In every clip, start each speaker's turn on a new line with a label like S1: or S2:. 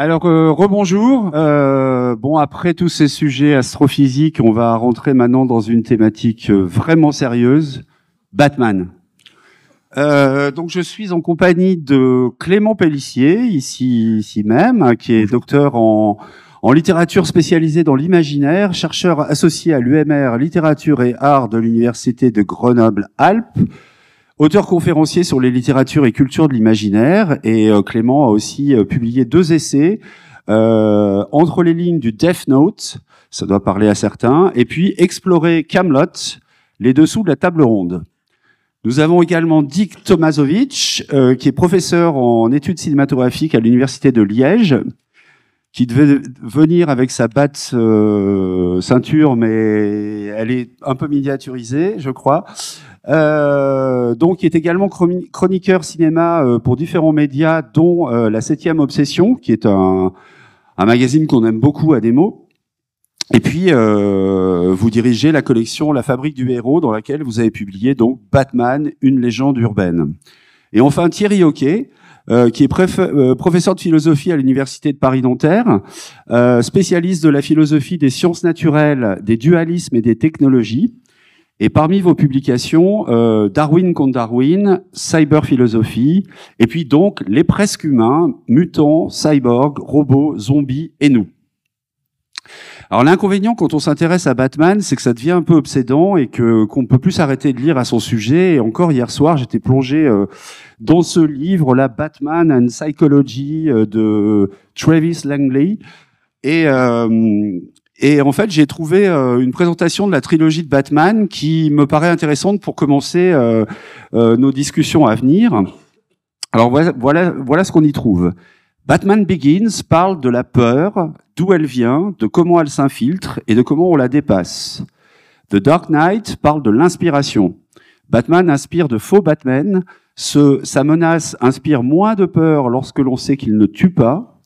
S1: Alors euh, rebonjour. Euh, bon après tous ces sujets astrophysiques, on va rentrer maintenant dans une thématique euh, vraiment sérieuse, Batman. donc je suis en compagnie de Clément Pellissier ici même, hein, qui est docteur en en littérature spécialisée dans l'imaginaire, chercheur associé à l'UMR Littérature et Arts de l'Université de Grenoble-Alpes. Auteur conférencier sur les littératures et cultures de l'imaginaire, et euh, Clément a aussi euh, publié deux essais, euh, Entre les lignes du Death Note, ça doit parler à certains, et puis Explorer Camelot, les dessous de la table ronde. Nous avons également Dick Tomasovic, qui est professeur en études cinématographiques à l'université de Liège, qui devait venir avec sa batte ceinture, mais elle est un peu miniaturisée, je crois. Euh, donc, il est également chroniqueur cinéma euh, pour différents médias, dont euh, La Septième Obsession, qui est un, magazine qu'on aime beaucoup à Démo. Et puis, euh, vous dirigez la collection La Fabrique du Héros, dans laquelle vous avez publié donc Batman, une légende urbaine. Et enfin, Thierry Hockey, qui est professeur de philosophie à l'université de Paris-Nanterre, spécialiste de la philosophie des sciences naturelles, des dualismes et des technologies. Et parmi vos publications, euh, Darwin contre Darwin, Cyberphilosophie, et puis donc les presque humains, mutants, cyborgs, robots, zombies et nous. Alors l'inconvénient quand on s'intéresse à Batman, c'est que ça devient un peu obsédant et que qu'on ne peut plus s'arrêter de lire à son sujet. Et encore hier soir, j'étais plongé euh, dans ce livre, la Batman and Psychology euh, de Travis Langley. Et, et en fait, j'ai trouvé euh, une présentation de la trilogie de Batman qui me paraît intéressante pour commencer euh, euh, nos discussions à venir. Alors voilà, voilà, ce qu'on y trouve. Batman Begins parle de la peur, d'où elle vient, de comment elle s'infiltre et de comment on la dépasse. The Dark Knight parle de l'inspiration. Batman inspire de faux Batman. sa menace inspire moins de peur lorsque l'on sait qu'il ne tue pas.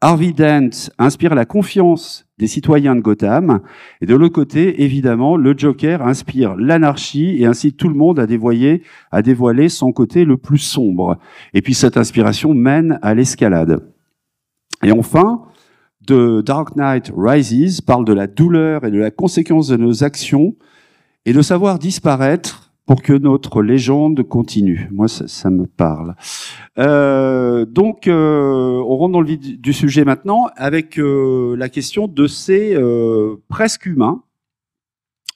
S1: Harvey Dent inspire la confiance des citoyens de Gotham. Et de l'autre côté, évidemment, le Joker inspire l'anarchie et incite tout le monde à dévoiler, à dévoiler son côté le plus sombre. Et puis cette inspiration mène à l'escalade. Et enfin, The Dark Knight Rises parle de la douleur et de la conséquence de nos actions et de savoir disparaître pour que notre légende continue. Moi, ça, me parle. Euh, donc, euh, on rentre dans le vide du sujet maintenant avec euh, la question de ces presque humains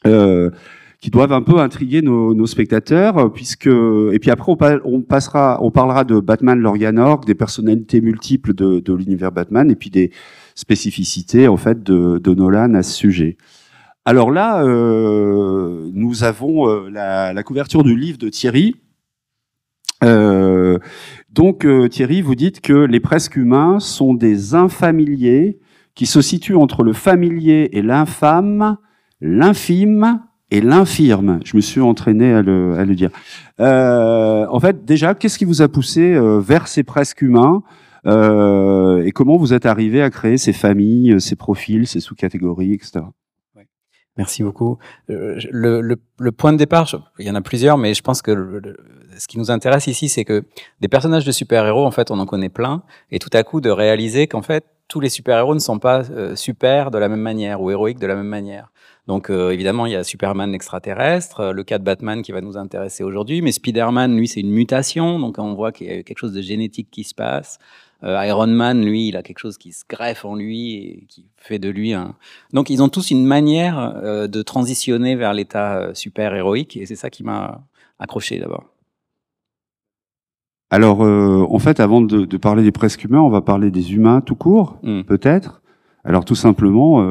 S1: qui doivent un peu intriguer nos, spectateurs, puisque et puis après on, passera, on parlera de Batman org des personnalités multiples de, l'univers Batman, et puis des spécificités en fait de, de Nolan à ce sujet. Alors là, euh, nous avons euh, la, couverture du livre de Thierry. Euh, donc Thierry, vous dites que les presque humains sont des infamiliers qui se situent entre le familier et l'infâme, l'infime et l'infirme. Je me suis entraîné à le, dire. en fait, déjà, qu'est-ce qui vous a poussé vers ces presque humains et comment vous êtes arrivé à créer ces familles, ces profils, ces sous-catégories, etc.
S2: Merci beaucoup. Euh, le, le, le, point de départ, il y en a plusieurs, mais je pense que ce qui nous intéresse ici, c'est que des personnages de super-héros, en fait, on en connaît plein, et tout à coup de réaliser qu'en fait, tous les super-héros ne sont pas euh, super de la même manière ou héroïques de la même manière. Donc euh, évidemment, il y a Superman extraterrestre, le cas de Batman qui va nous intéresser aujourd'hui, mais Spider-Man, lui, c'est une mutation, donc on voit qu'il y a quelque chose de génétique qui se passe. Euh, Iron Man, lui, il a quelque chose qui se greffe en lui et qui fait de lui un. Donc, ils ont tous une manière euh, de transitionner vers l'état euh, super héroïque, et c'est ça qui m'a accroché d'abord.
S1: Alors, en fait, avant de, parler des presque humains, on va parler des humains tout court, hmm. peut-être. Alors, tout simplement,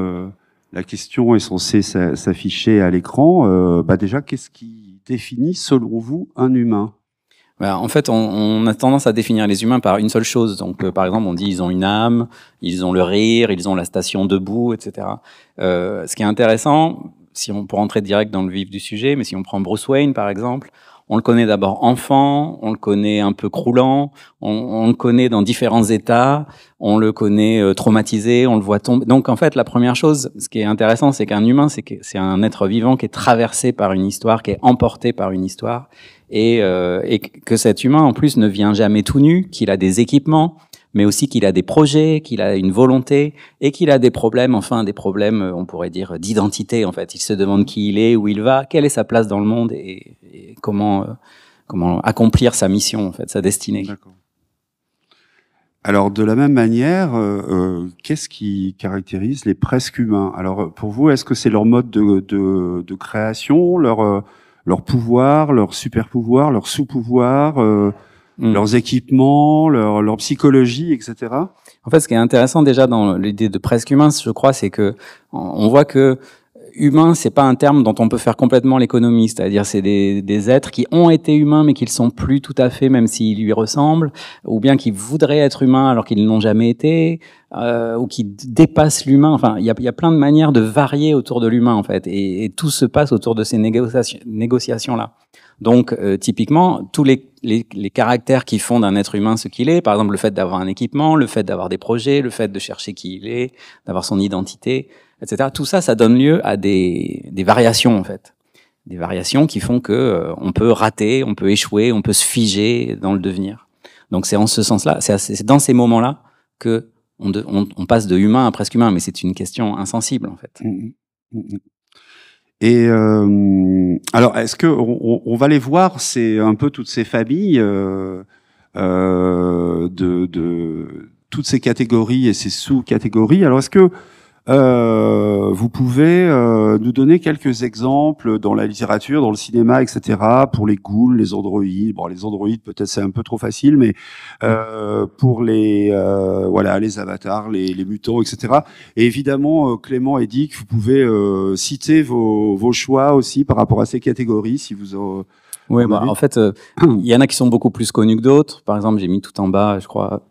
S1: la question est censée s'afficher à l'écran. bah déjà, qu'est-ce qui
S2: définit, selon vous, un humain bah, en fait, on, a tendance à définir les humains par une seule chose. Donc, euh, par exemple, on dit ils ont une âme, ils ont le rire, ils ont la station debout, etc. Euh, ce qui est intéressant, si on peut rentrer direct dans le vif du sujet, mais si on prend Bruce Wayne par exemple, on le connaît d'abord enfant, on le connaît un peu croulant, on, le connaît dans différents états, on le connaît euh, traumatisé, on le voit tomber. Donc en fait, la première chose, ce qui est intéressant, c'est qu'un humain, c'est un être vivant qui est traversé par une histoire, qui est emporté par une histoire et, euh, et, que cet humain en plus ne vient jamais tout nu, qu'il a des équipements, mais aussi qu'il a des projets, qu'il a une volonté et qu'il a des problèmes, enfin des problèmes, on pourrait dire d'identité en fait. Il se demande qui il est, où il va, quelle est sa place dans le monde et, comment euh, comment accomplir sa mission en fait, sa destinée. Alors de la
S1: même manière, euh, qu'est-ce qui caractérise les presque humains Alors pour vous, est-ce que c'est leur mode de, de, de création, leur leur pouvoir, leur super pouvoir, leur sous pouvoir,
S2: leurs équipements, leur, leur, psychologie, etc. En fait, ce qui est intéressant déjà dans l'idée de presque humain, je crois, c'est que on voit que humain, c'est pas un terme dont on peut faire complètement l'économie, c'est-à-dire c'est des, des, êtres qui ont été humains mais qui ne sont plus tout à fait, même s'ils lui ressemblent, ou bien qui voudraient être humains alors qu'ils n'ont jamais été, euh, ou qui dépassent l'humain. Enfin, il y a, plein de manières de varier autour de l'humain en fait, et, tout se passe autour de ces négociations, négociations là. Donc, euh, typiquement, tous les, les, caractères qui font d'un être humain ce qu'il est, par exemple le fait d'avoir un équipement, le fait d'avoir des projets, le fait de chercher qui il est, d'avoir son identité, etc. Tout ça, ça donne lieu à des, des variations en fait, des variations qui font que euh, on peut rater, on peut échouer, on peut se figer dans le devenir. Donc c'est en ce sens-là, c'est dans ces moments-là que on, passe de humain à presque humain, mais c'est une question insensible en fait. Mmh, mmh, mmh, et
S1: euh, alors, est-ce que on, va les voir, c'est un peu toutes ces familles euh, de, de toutes ces catégories et ces sous-catégories. Alors, est-ce que euh, vous pouvez euh, nous donner quelques exemples dans la littérature, dans le cinéma, etc., pour les ghouls, les androïdes. Bon, les androïdes, peut-être c'est un peu trop facile, mais euh, pour les voilà, les avatars, les, les, mutants, etc. Et évidemment, Clément et Dick, vous pouvez citer vos, vos choix aussi par rapport à ces catégories, si vous en,
S2: oui, bah, en fait, il y en a qui sont beaucoup plus connus que d'autres. Par exemple, j'ai mis tout en bas, je crois,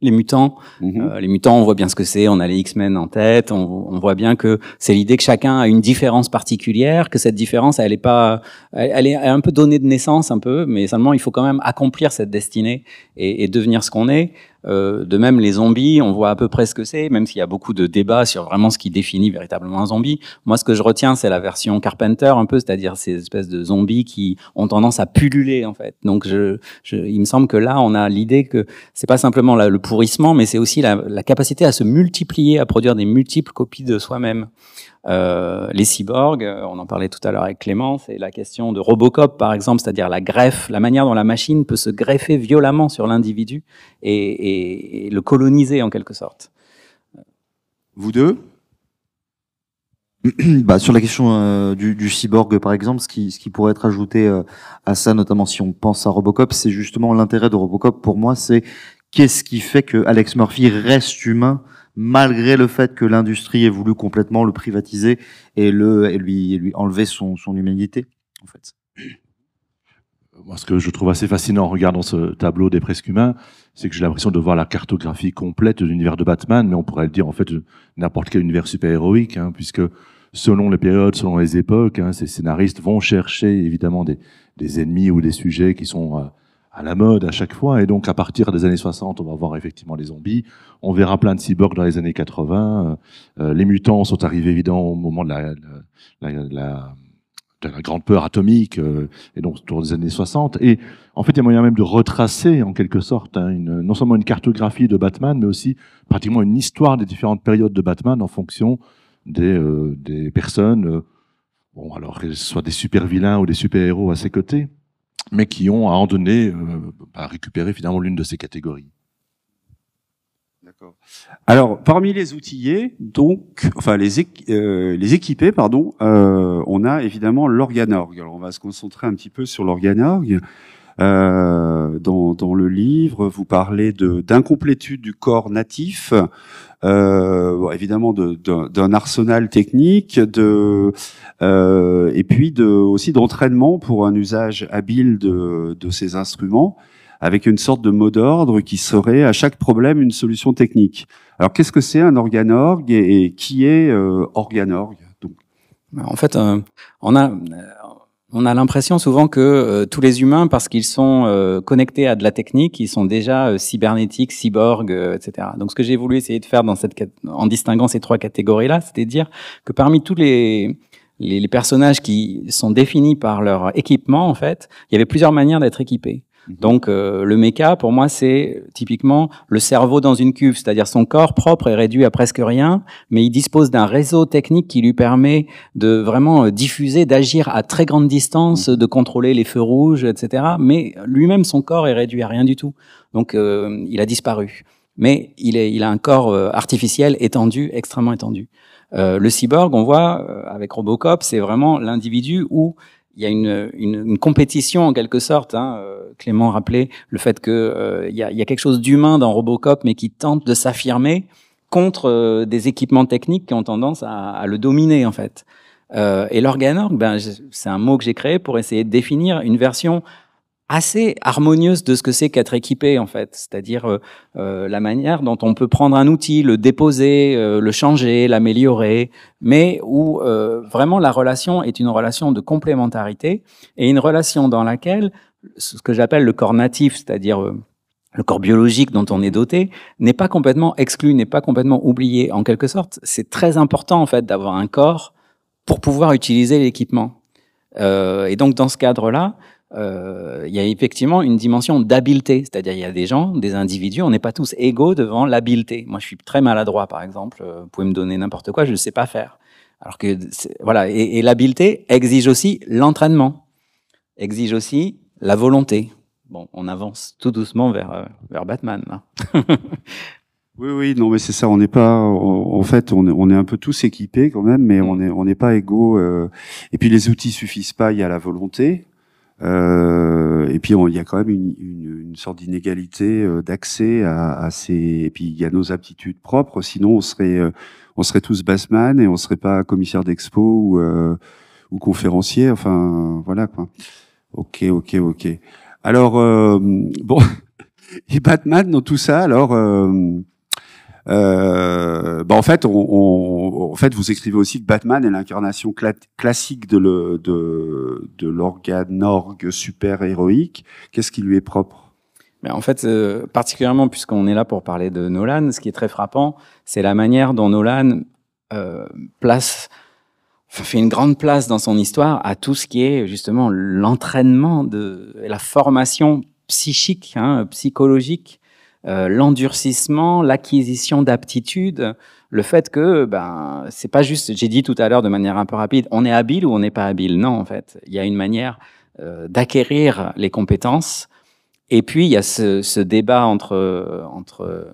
S2: les mutants. Mm-hmm. Euh, les mutants, on voit bien ce que c'est. On a les X-Men en tête. On, voit bien que c'est l'idée que chacun a une différence particulière, que cette différence, elle est pas, elle, est un peu donnée de naissance, un peu, mais seulement il faut quand même accomplir cette destinée et devenir ce qu'on est. Euh, de même, les zombies, on voit à peu près ce que c'est, même s'il y a beaucoup de débats sur vraiment ce qui définit véritablement un zombie. Moi, ce que je retiens, c'est la version Carpenter, un peu, c'est-à-dire ces espèces de zombies qui ont tendance à pulluler, en fait. Donc, je, il me semble que là, on a l'idée que c'est pas simplement le pourrissement, mais c'est aussi la, la capacité à se multiplier, à produire des multiples copies de soi-même. Euh, les cyborgs, euh, on en parlait tout à l'heure avec Clément, c'est la question de Robocop par exemple, c'est-à-dire la greffe, la manière dont la machine peut se greffer violemment sur l'individu et, le coloniser en quelque sorte. Vous deux
S3: bah, sur la question euh, du, cyborg, par exemple, ce qui, pourrait être ajouté à ça, notamment si on pense à Robocop, c'est justement l'intérêt de Robocop. Pour moi, c'est qu'est-ce qui fait que Alex Murphy reste humain malgré le fait que l'industrie ait voulu complètement le privatiser et, le, lui, enlever son, humanité, en fait.
S4: ce que je trouve assez fascinant en regardant ce tableau des presque humains, c'est que j'ai l'impression de voir la cartographie complète de l'univers de Batman, mais on pourrait le dire en fait n'importe quel univers super-héroïque, hein, puisque selon les périodes, selon les époques, hein, ces scénaristes vont chercher évidemment des ennemis ou des sujets qui sont euh, à la mode à chaque fois. Et donc, à partir des années 60, on va voir effectivement les zombies. On verra plein de cyborgs dans les années 80. Euh, euh, les mutants sont arrivés évidemment au moment de la, grande peur atomique, euh, et donc autour des années 60. Et en fait, il y a moyen même de retracer, en quelque sorte, hein, non seulement une cartographie de Batman, mais aussi pratiquement une histoire des différentes périodes de Batman en fonction des, personnes, bon, alors qu'elles soient des super-vilains ou des super-héros à ses côtés mais qui ont à en donner, euh, bah, à récupérer finalement l'une de ces catégories. D'accord. Alors, parmi
S1: les outillés, donc, enfin les, euh, les équipés, pardon, euh, on a évidemment l'organorgue. Alors, on va se concentrer un petit peu sur l'organorgue. Euh, dans, dans, le livre, vous parlez d'incomplétude du corps natif, euh, évidemment d'un arsenal technique, de, euh, et puis de, aussi d'entraînement pour un usage habile de, de ces instruments avec une sorte de mot d'ordre qui serait à chaque problème une solution technique. Alors qu'est-ce que c'est un
S2: organorgue et, et qui est euh, donc bah, En fait, euh, on a euh, on a l'impression souvent que euh, tous les humains, parce qu'ils sont euh, connectés à de la technique, ils sont déjà euh, cybernétiques, cyborgs, etc. Donc, ce que j'ai voulu essayer de faire dans cette, en distinguant ces trois catégories-là, c'était dire que parmi tous les, les, les personnages qui sont définis par leur équipement, en fait, il y avait plusieurs manières d'être équipés. Mhm. Donc euh, le méca, pour moi, c'est typiquement le cerveau dans une cuve, c'est-à-dire son corps propre est réduit à presque rien, mais il dispose d'un réseau technique qui lui permet de vraiment euh, diffuser, d'agir à très grande distance, mhm. de contrôler les feux rouges, etc. Mais lui-même, son corps est réduit à rien du tout. Donc euh, il a disparu. Mais il, est, il a un corps artificiel étendu, extrêmement étendu. le cyborg, on voit avec Robocop, c'est vraiment l'individu où il y a une, une, une, compétition en quelque sorte. Hein. Euh, Clément rappelait le fait que il euh, y a, y, a, quelque chose d'humain dans Robocop, mais qui tente de s'affirmer contre euh, des équipements techniques qui ont tendance à, le dominer en fait. et l'organorg, ben, c'est un mot que j'ai créé pour essayer de définir une version assez harmonieuse de ce que c'est qu'être équipé en fait, c'est-à-dire euh, euh la manière dont on peut prendre un outil, le déposer, euh, le changer, l'améliorer, mais où euh, vraiment la relation est une relation de complémentarité et une relation dans laquelle ce que j'appelle le corps natif, c'est-à-dire euh, le corps biologique dont on est doté n'est pas complètement exclu, n'est pas complètement oublié. En quelque sorte, c'est très important en fait d'avoir un corps pour pouvoir utiliser l'équipement. Euh, et donc dans ce cadre-là, euh, il y a effectivement une dimension d'habileté, c'est-à-dire il y a des gens, des individus, on n'est pas tous égaux devant l'habileté. Moi, je suis très maladroit, par exemple. Euh, vous pouvez me donner n'importe quoi, je ne sais pas faire. Alors que voilà, et, l'habileté exige aussi l'entraînement, exige aussi la volonté. Bon, on avance tout doucement vers euh, vers Batman. Hein. Là.
S1: Oui, oui, non, mais c'est ça. On n'est pas, en fait, on, est un peu tous équipés quand même, mais on mm. n'est pas égaux. Euh. et puis les outils suffisent pas. Il y a la volonté. Euh, et puis il y a quand même une, une, une sorte d'inégalité euh, d'accès à, à, ces. Et puis il y a nos aptitudes propres. Sinon, on serait, euh, on serait tous Batman et on serait pas commissaire d'expo ou, euh, ou conférencier. Enfin, voilà quoi. Ok, ok, ok. Alors bon, et Batman dans tout ça. Alors euh, bah, en fait, on, on, en fait, vous écrivez aussi que Batman est l'incarnation classique de, le, de, de l'organorgue super héroïque. Qu'est-ce qui lui est propre
S2: en fait, euh, particulièrement puisqu'on est là pour parler de Nolan, ce qui est très frappant, c'est la manière dont Nolan euh, place fait une grande place dans son histoire à tout ce qui est justement l'entraînement de la formation psychique, hein, psychologique euh, l'endurcissement, l'acquisition d'aptitudes, le fait que ben c'est pas juste, j'ai dit tout à l'heure de manière un peu rapide, on est habile ou on n'est pas habile. Non, en fait, il y a une manière euh, d'acquérir les compétences. Et puis il y a ce, ce débat entre entre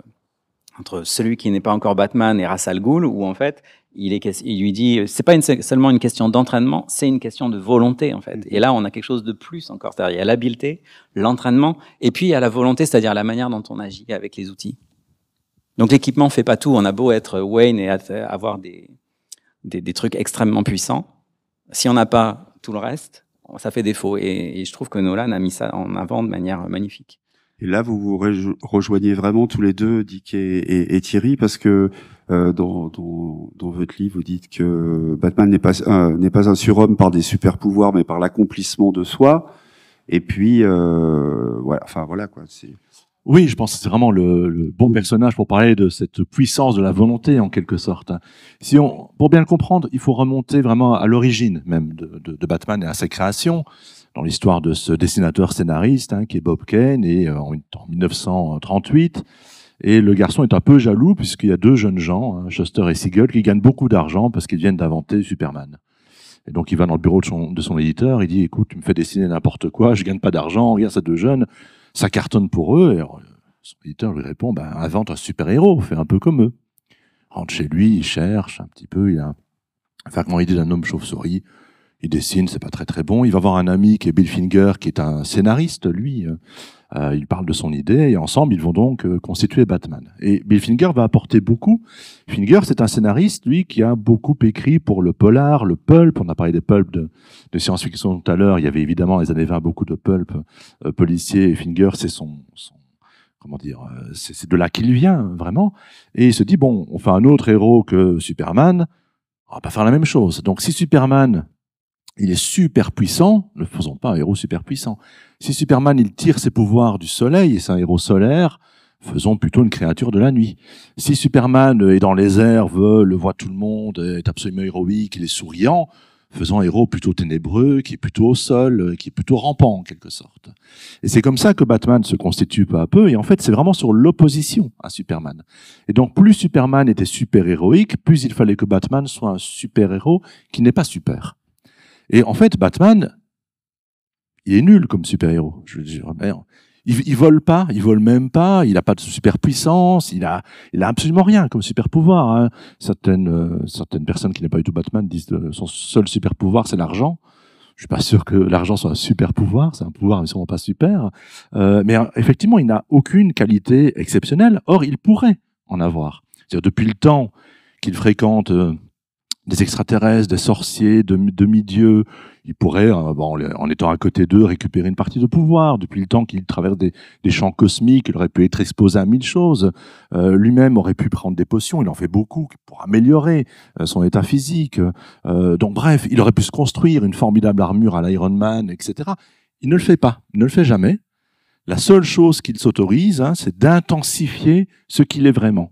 S2: entre celui qui n'est pas encore Batman et Ra's al Ghul, où en fait il, est, il lui dit, c'est pas une, seulement une question d'entraînement, c'est une question de volonté en fait. Mm-hmm. Et là, on a quelque chose de plus encore. Il y a l'habileté, l'entraînement, et puis il y a la volonté, c'est-à-dire la manière dont on agit avec les outils. Donc l'équipement fait pas tout. On a beau être Wayne et avoir des, des, trucs extrêmement puissants, si on n'a pas tout le reste, ça fait défaut. et, je trouve que Nolan a mis ça en avant de manière magnifique. Et là, vous vous rejoignez vraiment tous les deux, Dick et, et, Thierry, parce que
S1: euh, dans, dans, dans, votre livre, vous dites que Batman n'est pas, euh, n'est pas un surhomme par des super pouvoirs, mais par l'accomplissement de soi. Et puis, euh, voilà, enfin voilà quoi.
S4: Oui, je pense que c'est vraiment le, bon personnage pour parler de cette puissance de la volonté, en quelque sorte. Si on, pour bien le comprendre, il faut remonter vraiment à l'origine même de, de, de, Batman et à sa création dans l'histoire de ce dessinateur-scénariste, hein, qui est Bob Kane, et euh, en, 1938. Et le garçon est un peu jaloux puisqu'il y a deux jeunes gens, hein, Shuster et Siegel, qui gagnent beaucoup d'argent parce qu'ils viennent d'inventer Superman. Et donc il va dans le bureau de son, de son éditeur, il dit écoute, tu me fais dessiner n'importe quoi, je gagne pas d'argent, regarde ces deux jeunes, ça cartonne pour eux. Et euh, son éditeur lui répond ben, invente un super-héros, fais un peu comme eux. Rentre chez lui, il cherche un petit peu, il a un fragment idée d'un homme chauve-souris, il dessine, c'est pas très très bon. Il va voir un ami qui est Bill Finger, qui est un scénariste, lui. Euh, euh, il parle de son idée et ensemble, ils vont donc euh, constituer Batman. Et Bill Finger va apporter beaucoup. Finger, c'est un scénariste, lui, qui a beaucoup écrit pour le polar, le pulp. On a parlé des pulps de, science-fiction tout à l'heure. Il y avait évidemment, les années 20, beaucoup de pulp policiers. Et Finger, c'est son, son comment dire, c'est de là qu'il vient, vraiment. Et il se dit, bon, on fait un autre héros que Superman, on va pas faire la même chose. Donc si Superman, il est super puissant, ne faisons pas un héros super puissant. Si Superman, il tire ses pouvoirs du soleil et c'est un héros solaire, faisons plutôt une créature de la nuit. Si Superman est dans les airs, le voit tout le monde, est absolument héroïque, il est souriant, faisons un héros plutôt ténébreux, qui est plutôt au sol, qui est plutôt rampant en quelque sorte. Et c'est comme ça que Batman se constitue peu à peu, et en fait c'est vraiment sur l'opposition à Superman. Et donc plus Superman était super héroïque, plus il fallait que Batman soit un super héros qui n'est pas super. Et en fait, Batman, il est nul comme super-héros. Je il, il, vole pas, il vole même pas, il n'a pas de puissance. il a, il a absolument rien comme super pouvoir. Hein. Certaines, euh, certaines personnes qui n'aiment pas du tout Batman disent que euh, son seul super pouvoir c'est l'argent. Je suis pas sûr que l'argent soit un super pouvoir, c'est un pouvoir mais sûrement pas super. Euh, mais effectivement, il n'a aucune qualité exceptionnelle. Or, il pourrait en avoir. C'est-à-dire depuis le temps qu'il fréquente des extraterrestres, des sorciers, de demi-dieux. Il pourrait, euh, en étant à côté d'eux, récupérer une partie de pouvoir. Depuis le temps qu'il traverse des, des, champs cosmiques, il aurait pu être exposé à mille choses. Euh, lui-même aurait pu prendre des potions. Il en fait beaucoup pour améliorer euh, son état physique. donc bref, il aurait pu se construire une formidable armure à l'Iron Man, etc. Il ne le fait pas. Il ne le fait jamais. La seule chose qu'il s'autorise, hein, c'est d'intensifier ce qu'il est vraiment.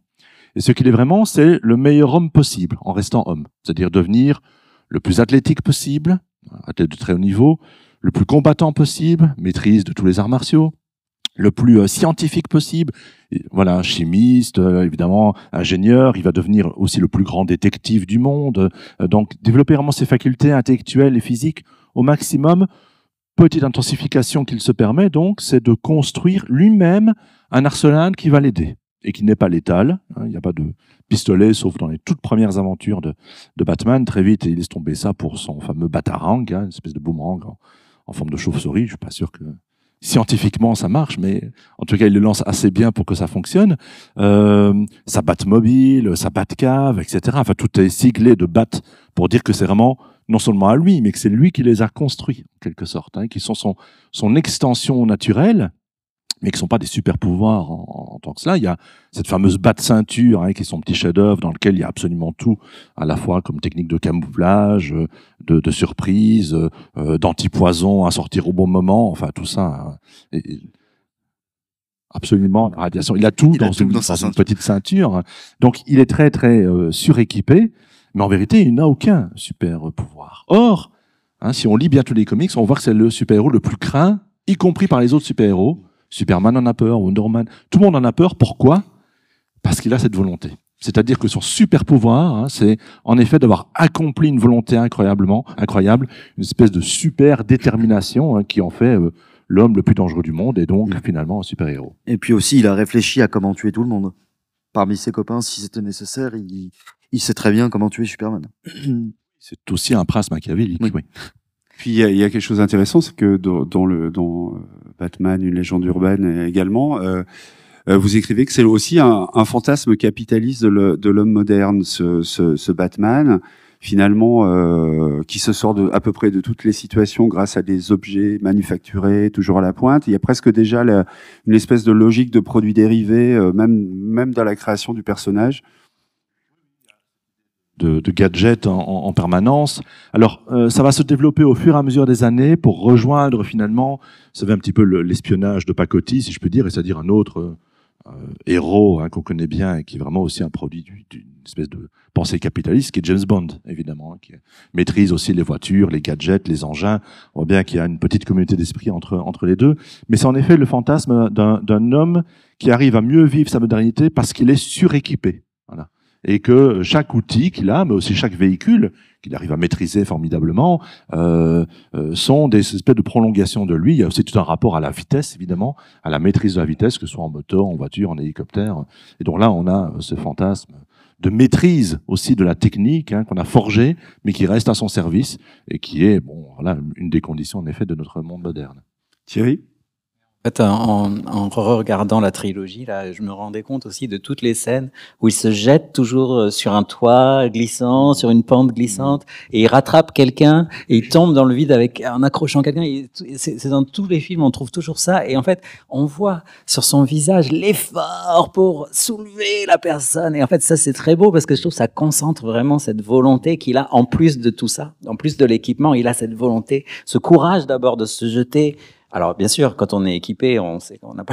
S4: Et ce qu'il est vraiment, c'est le meilleur homme possible en restant homme, c'est-à-dire devenir le plus athlétique possible, athlète de très haut niveau, le plus combattant possible, maîtrise de tous les arts martiaux, le plus euh, scientifique possible. voilà, un chimiste, euh, évidemment, ingénieur, il va devenir aussi le plus grand détective du monde. Euh, donc, développer vraiment ses facultés intellectuelles et physiques au maximum. Petite intensification qu'il se permet, donc, c'est de construire lui-même un arsenal qui va l'aider et qui n'est pas létal. Hein, il n'y a pas de pistolet, sauf dans les toutes premières aventures de, Batman. Très vite, il laisse tomber ça pour son fameux batarang, hein, une espèce de boomerang en, forme de chauve-souris. Je suis pas sûr que scientifiquement ça marche, mais en tout cas, il le lance assez bien pour que ça fonctionne. Euh, sa Batmobile, sa Batcave, etc. Enfin, tout est siglé de Bat pour dire que c'est vraiment non seulement à lui, mais que c'est lui qui les a construits, en quelque sorte, hein, qui sont son extension naturelle mais qui ne sont pas des super pouvoirs en, tant que cela. Il y a cette fameuse bas de ceinture, hein, qui est son petit chef-d'œuvre, dans lequel il y a absolument tout, à la fois comme technique de camouflage, euh, de, de surprise, euh, euh, d'antipoison, à sortir au bon moment, enfin tout ça. Hein. absolument, radiation. Il a tout, dans, a dans, petite ceinture. Hein. Donc il est très très suréquipé, mais en vérité, il n'a aucun super pouvoir. Or, hein, si on lit bien tous les comics, on voit que c'est le super-héros le plus craint, y compris par les autres super-héros Superman en a peur, Wonder tout le monde en a peur. Pourquoi Parce qu'il a cette volonté. C'est-à-dire que son super pouvoir, hein, c'est en effet d'avoir accompli une volonté incroyablement incroyable, une espèce de super détermination hein, qui en fait euh, l'homme le plus dangereux du monde et donc finalement un super héros. Et puis aussi, il a réfléchi à comment tuer tout le monde. Parmi ses copains, si c'était nécessaire, il, il sait très bien comment tuer Superman. C'est aussi un prince machiavélique, oui.
S1: Puis il y, a quelque chose d'intéressant, c'est que dans, le dans euh, Batman, une légende urbaine également, euh, euh, vous écrivez que c'est aussi un, fantasme capitaliste de l'homme moderne, ce, ce, ce, Batman, finalement, qui se sort de, à peu près de toutes les situations grâce à des objets manufacturés, toujours à la pointe. Il y a presque déjà une espèce de logique de produits dérivés, même, même dans la création du personnage
S4: de, gadgets en, permanence. Alors, euh, ça va se développer au fur et à mesure des années pour rejoindre finalement, vous savez, un petit peu l'espionnage de Pacotti, si je peux dire, et c'est-à-dire un autre euh, euh, héros hein, qu'on connaît bien et qui est vraiment aussi un produit d'une espèce de pensée capitaliste, qui est James Bond, évidemment, hein, qui maîtrise aussi les voitures, les gadgets, les engins. On voit bien qu'il y a une petite communauté d'esprit entre, entre les deux. Mais c'est en effet le fantasme d'un homme qui arrive à mieux vivre sa modernité parce qu'il est suréquipé. Voilà et que chaque outil qu'il a, mais aussi chaque véhicule qu'il arrive à maîtriser formidablement, euh, euh, sont des espèces de prolongations de lui. Il y a aussi tout un rapport à la vitesse, évidemment, à la maîtrise de la vitesse, que ce soit en moteur, en voiture, en hélicoptère. Et donc là, on a euh, ce fantasme de maîtrise aussi de la technique hein, qu'on a forgée, mais qui reste à son service et qui est bon, voilà,
S2: une des conditions en effet de notre monde moderne. Thierry fait, en, regardant la trilogie, là, je me rendais compte aussi de toutes les scènes où il se jette toujours euh, sur un toit glissant, sur une pente glissante, et il rattrape quelqu'un et il tombe dans le vide avec en accrochant quelqu'un. C'est dans tous les films, on trouve toujours ça. Et en fait, on voit sur son visage l'effort pour soulever la personne. Et en fait, ça c'est très beau parce que je trouve que ça concentre vraiment cette volonté qu'il a en plus de tout ça, en plus de l'équipement, il a cette volonté, ce courage d'abord de se jeter alors bien sûr, quand on est équipé, on, sait, on, a,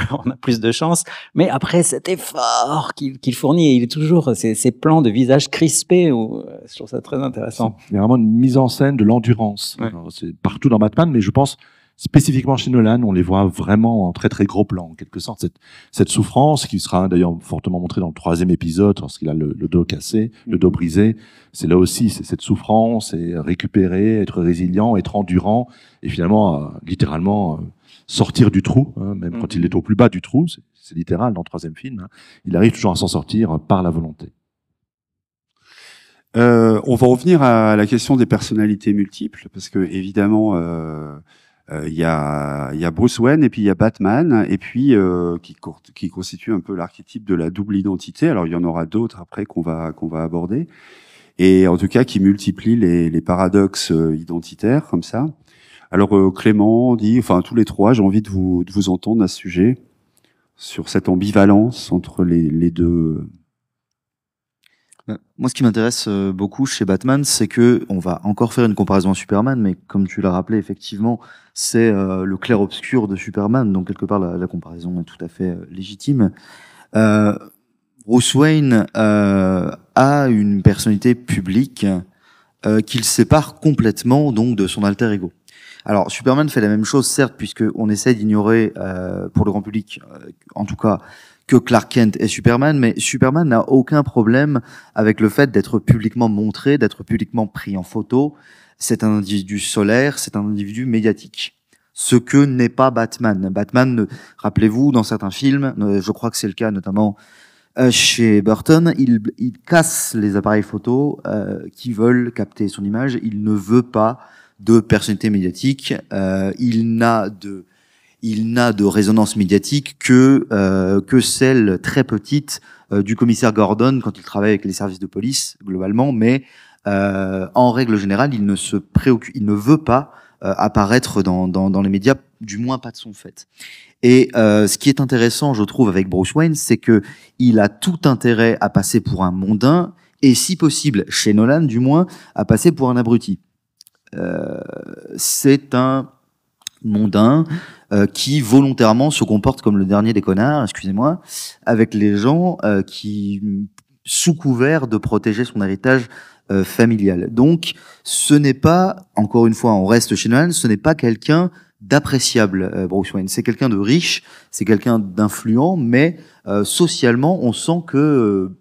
S2: plus de chance, mais après cet effort qu'il fournit, il est toujours ces, plans de visage crispés, euh, je trouve ça très intéressant.
S4: Il y a vraiment une mise en scène de l'endurance. C'est partout dans Batman, mais je pense Spécifiquement chez Nolan, on les voit vraiment en très très gros plan, en quelque sorte. Cette, cette souffrance, qui sera d'ailleurs fortement montrée dans le troisième épisode, lorsqu'il a le, dos cassé, le dos mm-hmm. brisé, c'est là aussi, c'est cette souffrance, et récupérer, être résilient, être endurant, et finalement, euh, littéralement, euh, sortir du trou, hein, même mm-hmm. quand il est au plus bas du trou, c'est littéral dans le troisième film, hein, il arrive toujours à s'en sortir euh, par la volonté.
S1: Euh, on va revenir à la question des personnalités multiples, parce que évidemment, euh, euh, il y, a, y, a Bruce Wayne et puis il y a Batman et puis euh, qui, qui, constitue un peu l'archétype de la double identité. Alors il y en aura d'autres après qu'on va qu'on va aborder et en tout cas qui multiplie les, les paradoxes euh, identitaires comme ça. Alors Clément dit, enfin tous les trois, j'ai envie de vous de vous entendre à ce sujet sur cette ambivalence entre les, les deux euh,
S3: moi, ce qui m'intéresse euh, beaucoup chez Batman, c'est que on va encore faire une comparaison à Superman, mais comme tu l'as rappelé, effectivement, c'est euh, le clair obscur de Superman, donc quelque part la, comparaison est tout à fait légitime. Euh, Bruce Wayne euh, a une personnalité publique qu'il sépare complètement donc de son alter ego. Alors Superman fait la même chose certes puisque on essaie d'ignorer pour le grand public en tout cas que Clark Kent est Superman, mais Superman n'a aucun problème avec le fait d'être publiquement montré, d'être publiquement pris en photo. C'est un individu solaire, c'est un individu médiatique. Ce que n'est pas Batman. Batman, rappelez-vous, dans certains films, je crois que c'est le cas notamment euh, chez Burton, il, casse les appareils photo euh, qui veulent capter son image. Il ne veut pas de personnalité médiatique. Euh, il n'a de il n'a de résonance médiatique que euh, que celle très petite euh, du commissaire Gordon quand il travaille avec les services de police globalement, mais euh, en règle générale, il ne se préoccupe, il ne veut pas apparaître dans, dans les médias, du moins pas de son fait. Et ce qui est intéressant, je trouve, avec Bruce Wayne, c'est que il a tout intérêt à passer pour un mondain et, si possible, chez Nolan, du moins, à passer pour un abruti. c'est un mondain euh, qui volontairement se comporte comme le dernier des connards, excusez-moi, avec les gens euh, qui, sous couvert de protéger son héritage euh, familial. Donc, ce n'est pas, encore une fois, on reste chez Nolan, ce n'est pas quelqu'un d'appréciable, Bruce Wayne. C'est quelqu'un de riche, c'est quelqu'un d'influent, mais socialement, on sent que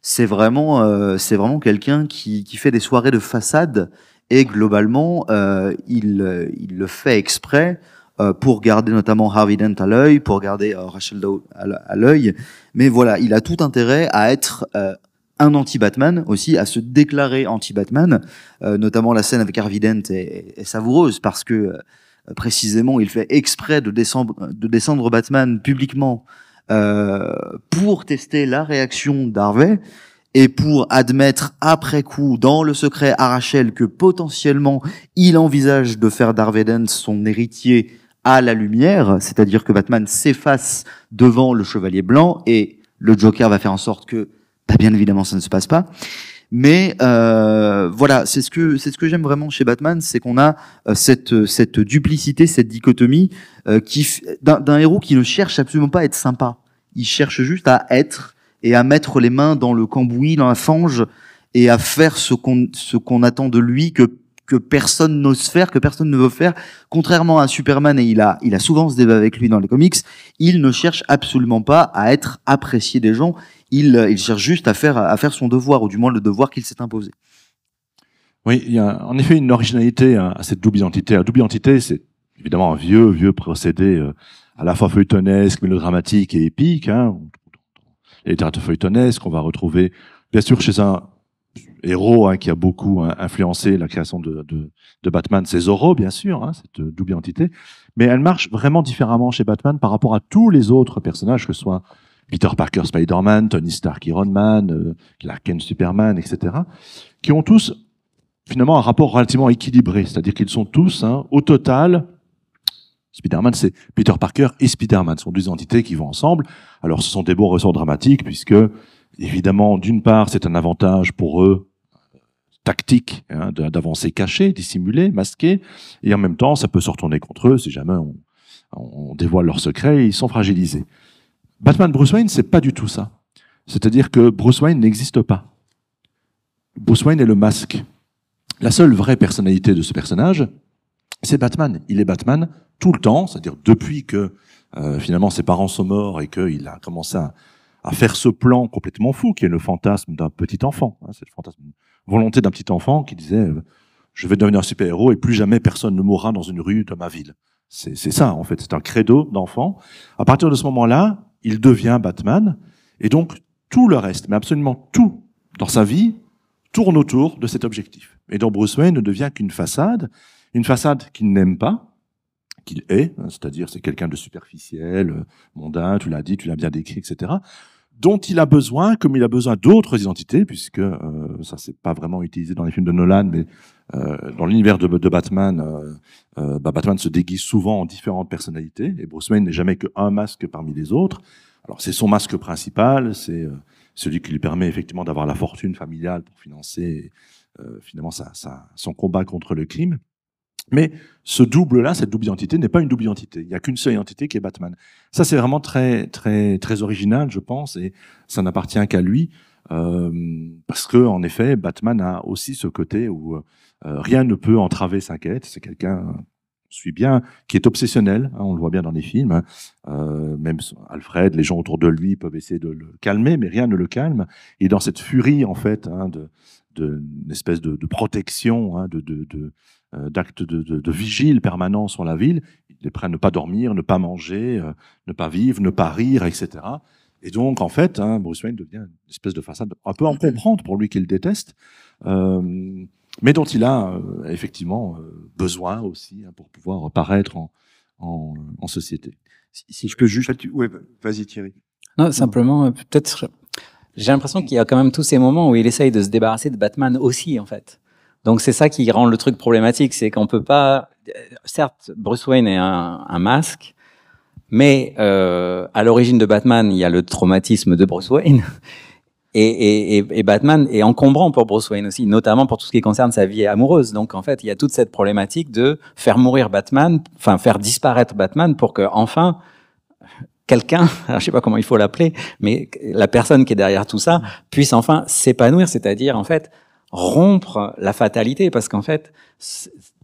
S3: c'est vraiment, c'est vraiment quelqu'un qui, qui fait des soirées de façade et globalement, euh, il, il le fait exprès euh, pour garder notamment Harvey Dent à l'œil, pour garder euh, Rachel Dow à l'œil. Mais voilà, il a tout intérêt à être euh, un anti-Batman aussi, à se déclarer anti-Batman. notamment la scène avec Harvey Dent est, savoureuse parce que précisément, il fait exprès de descendre, de descendre Batman publiquement pour tester la réaction d'Harvey et pour admettre après coup dans le secret à Rachel que potentiellement il envisage de faire d'Harvey Dent son héritier à la lumière, c'est-à-dire que Batman s'efface devant le Chevalier Blanc et le Joker va faire en sorte que, bah, bien évidemment, ça ne se passe pas. Mais euh, voilà, c'est ce que c'est ce que j'aime vraiment chez Batman, c'est qu'on a euh, cette euh, cette duplicité, cette dichotomie d'un héros qui ne cherche absolument pas à être sympa. Il cherche juste à être et à mettre les mains dans le cambouis, dans la fange et à faire ce qu'on ce qu'on attend de lui que que personne n'ose faire, que personne ne veut faire. Contrairement à Superman, et il a, il a souvent ce débat avec lui dans les comics, il ne cherche absolument pas à être apprécié des gens. Il, euh, il cherche juste à faire, à faire son devoir, ou du moins le devoir qu'il s'est imposé.
S4: Oui, il y a en effet une originalité à cette double identité. La double identité, c'est évidemment un vieux, vieux procédé euh, à la fois feuilletonesque, mélodramatique et épique. Hein. Les feuilletonesques qu'on va retrouver, bien sûr, chez un héros hein, qui a beaucoup hein, influencé la création de, de, de Batman, c'est Zorro, bien sûr, hein, cette euh, double entité. Mais elle marche vraiment différemment chez Batman par rapport à tous les autres personnages, que ce soit Peter Parker, Spider-Man, Tony Stark, Iron Man, euh, Clark Kent, Superman, etc., qui ont tous finalement un rapport relativement équilibré, c'est-à-dire qu'ils sont tous, hein, au total, Spider-Man, c'est Peter Parker et Spider-Man. Ce sont deux entités qui vont ensemble. Alors, ce sont des beaux ressorts dramatiques puisque, évidemment, d'une part, c'est un avantage pour eux tactique hein, d'avancer caché, dissimulé, masqué, et en même temps, ça peut se retourner contre eux si jamais on, dévoile leurs secrets, ils sont fragilisés. Batman Bruce Wayne, c'est pas du tout ça. C'est-à-dire que Bruce Wayne n'existe pas. Bruce Wayne est le masque. La seule vraie personnalité de ce personnage, c'est Batman. Il est Batman tout le temps, c'est-à-dire depuis que euh, finalement ses parents sont morts et que il a commencé à, faire ce plan complètement fou, qui est le fantasme d'un petit enfant. Hein, c'est le fantasme volonté d'un petit enfant qui disait je vais devenir un super-héros et plus jamais personne ne mourra dans une rue de ma ville. C'est ça, en fait. C'est un credo d'enfant. À partir de ce moment-là, il devient Batman. Et donc, tout le reste, mais absolument tout dans sa vie, tourne autour de cet objectif. Et donc, Bruce Wayne ne devient qu'une façade, une façade qu'il n'aime pas, qu'il est, hein, c'est-à-dire c'est quelqu'un de superficiel, euh, mondain, tu l'as dit, tu l'as bien décrit, etc dont il a besoin, comme il a besoin d'autres identités, puisque euh, ça c'est pas vraiment utilisé dans les films de Nolan, mais euh, dans l'univers de, Batman, euh, bah, Batman se déguise souvent en différentes personnalités, et Bruce Wayne n'est jamais qu'un masque parmi les autres. Alors c'est son masque principal, c'est celui qui lui permet effectivement d'avoir la fortune familiale pour financer finalement sa, son combat contre le crime. Mais ce double-là, cette double identité, n'est pas une double identité. Il n'y a qu'une seule identité qui est Batman. Ça, c'est vraiment très, très, très original, je pense, et ça n'appartient qu'à lui, euh, parce que, en effet, Batman a aussi ce côté où euh, euh, rien ne peut entraver sa quête. C'est quelqu'un, suis bien, qui est obsessionnel. Hein, on le voit bien dans les films. Hein. euh, même Alfred, les gens autour de lui peuvent essayer de le calmer, mais rien ne le calme. Et dans cette furie, en fait, hein, de, de espèce de, de protection, hein, de, de, de euh, d'actes de, de, de, vigile permanent sur la ville. Il est prêt à ne pas dormir, ne pas manger, euh, ne pas vivre, ne pas rire, etc. Et donc, en fait, hein, Bruce Wayne devient une espèce de façade, un peu en comprendre pour lui qu'il déteste, euh, mais dont il a effectivement besoin aussi hein, pour
S2: pouvoir paraître en, société. Si, je peux juste... Oui, vas-y Thierry. Non, simplement, peut-être... J'ai l'impression qu'il y a quand même tous ces moments où il essaye de se débarrasser de Batman aussi, en fait. Donc c'est ça qui rend le truc problématique, c'est qu'on peut pas. Certes, Bruce Wayne est un, masque, mais euh, à l'origine de Batman, il y a le traumatisme de Bruce Wayne. Et, et, et, Batman est encombrant pour Bruce Wayne aussi, notamment pour tout ce qui concerne sa vie amoureuse. Donc en fait, il y a toute cette problématique de faire mourir Batman, enfin faire disparaître Batman pour que enfin quelqu'un, je ne sais pas comment il faut l'appeler, mais la personne qui est derrière tout ça puisse enfin s'épanouir, c'est-à-dire en fait rompre la fatalité, parce qu'en fait,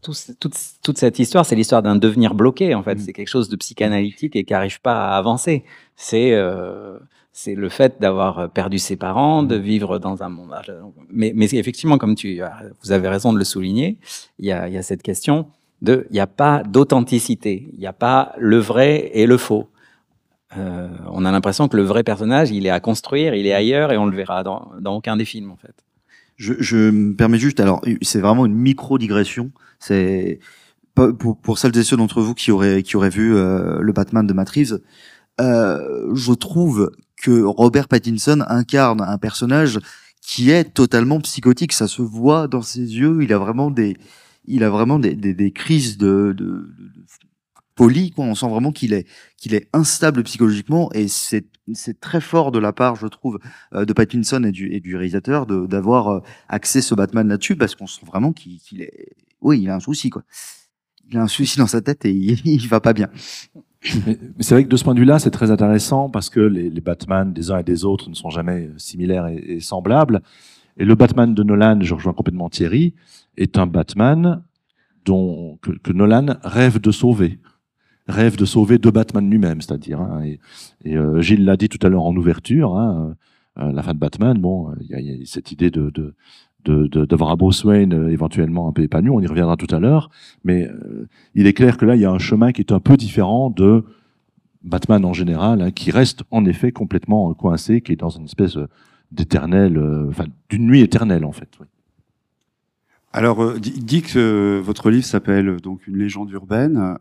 S2: tout, toute, toute, cette histoire, c'est l'histoire d'un devenir bloqué. En fait, mm. c'est quelque chose de psychanalytique et qui n'arrive pas à avancer. C'est euh, c'est le fait d'avoir perdu ses parents, de mm. vivre dans un monde. Mais, mais effectivement, comme tu, vous avez raison de le souligner, il y a, il y a cette question de, il n'y a pas d'authenticité, il n'y a pas le vrai et le faux. Euh, on a l'impression que le vrai personnage, il est à construire, il est mm. ailleurs et on le verra dans, dans aucun des films en fait.
S3: Je, me permets juste, alors euh, c'est vraiment une micro-digression. C'est pour, celles et ceux d'entre vous qui auraient, qui auraient vu euh, le Batman de Matt euh, je trouve que Robert Pattinson incarne un personnage qui est totalement psychotique. Ça se voit dans ses yeux. Il a vraiment des, il a vraiment des, des, des crises de, de, de poli, On sent vraiment qu'il est, qu'il est instable psychologiquement et c'est, c'est très fort de la part, je trouve, euh, de Pattinson et du, et du réalisateur de, d'avoir euh, accès ce Batman là-dessus parce qu'on sent vraiment qu'il, est, oui, il a un souci, quoi. Il a
S4: un souci dans sa tête et il, va pas bien. Mais, c'est vrai que de ce point de vue-là, c'est très intéressant parce que les, les, Batman des uns et des autres ne sont jamais euh, similaires et, semblables. Et le Batman de Nolan, je rejoins complètement Thierry, est un Batman dont, que Nolan rêve de sauver rêve de sauver deux Batman lui-même, c'est-à-dire. Hein, et, euh, Gilles l'a dit tout à l'heure en ouverture, hein, euh, euh, la fin de Batman, bon, il y, a cette idée de, de d'avoir un Bruce Wayne éventuellement un peu épanoui, on y reviendra tout à l'heure, mais il est clair que là, il y a un chemin qui est un peu différent de Batman en général, hein, qui reste en effet complètement coincé, qui est dans une espèce d'éternel, enfin d'une nuit éternelle en fait.
S1: Alors, euh, dit que euh, votre livre s'appelle euh, donc Une légende urbaine.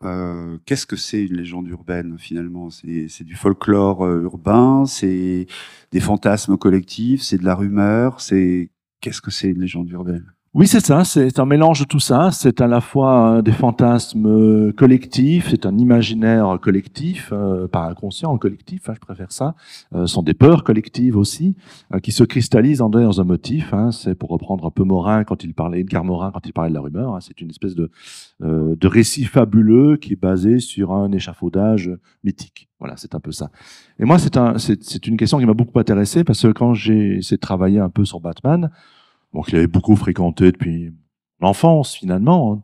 S1: Qu'est-ce que c'est une légende urbaine finalement C'est du folklore urbain, c'est des fantasmes collectifs, c'est de la rumeur. C'est Qu'est-ce que c'est une légende urbaine
S4: oui, c'est ça, c'est un mélange de tout ça. C'est à la fois euh, des fantasmes euh, collectifs, c'est un imaginaire collectif, euh, par inconscient, collectif, hein, je préfère ça. Euh, ce sont des peurs collectives aussi, qui se cristallisent en dans un motif. Hein. c'est pour reprendre un peu Morin quand il parlait, Edgar Morin quand il parlait de la rumeur. Hein. c'est une espèce de, de récit fabuleux qui est basé sur un échafaudage mythique. Voilà, c'est un peu ça. Et moi, c'est une question qui m'a beaucoup intéressé parce que quand j'ai essayé de travailler un peu sur Batman, bon, qu'il avait beaucoup fréquenté depuis l'enfance finalement, hein.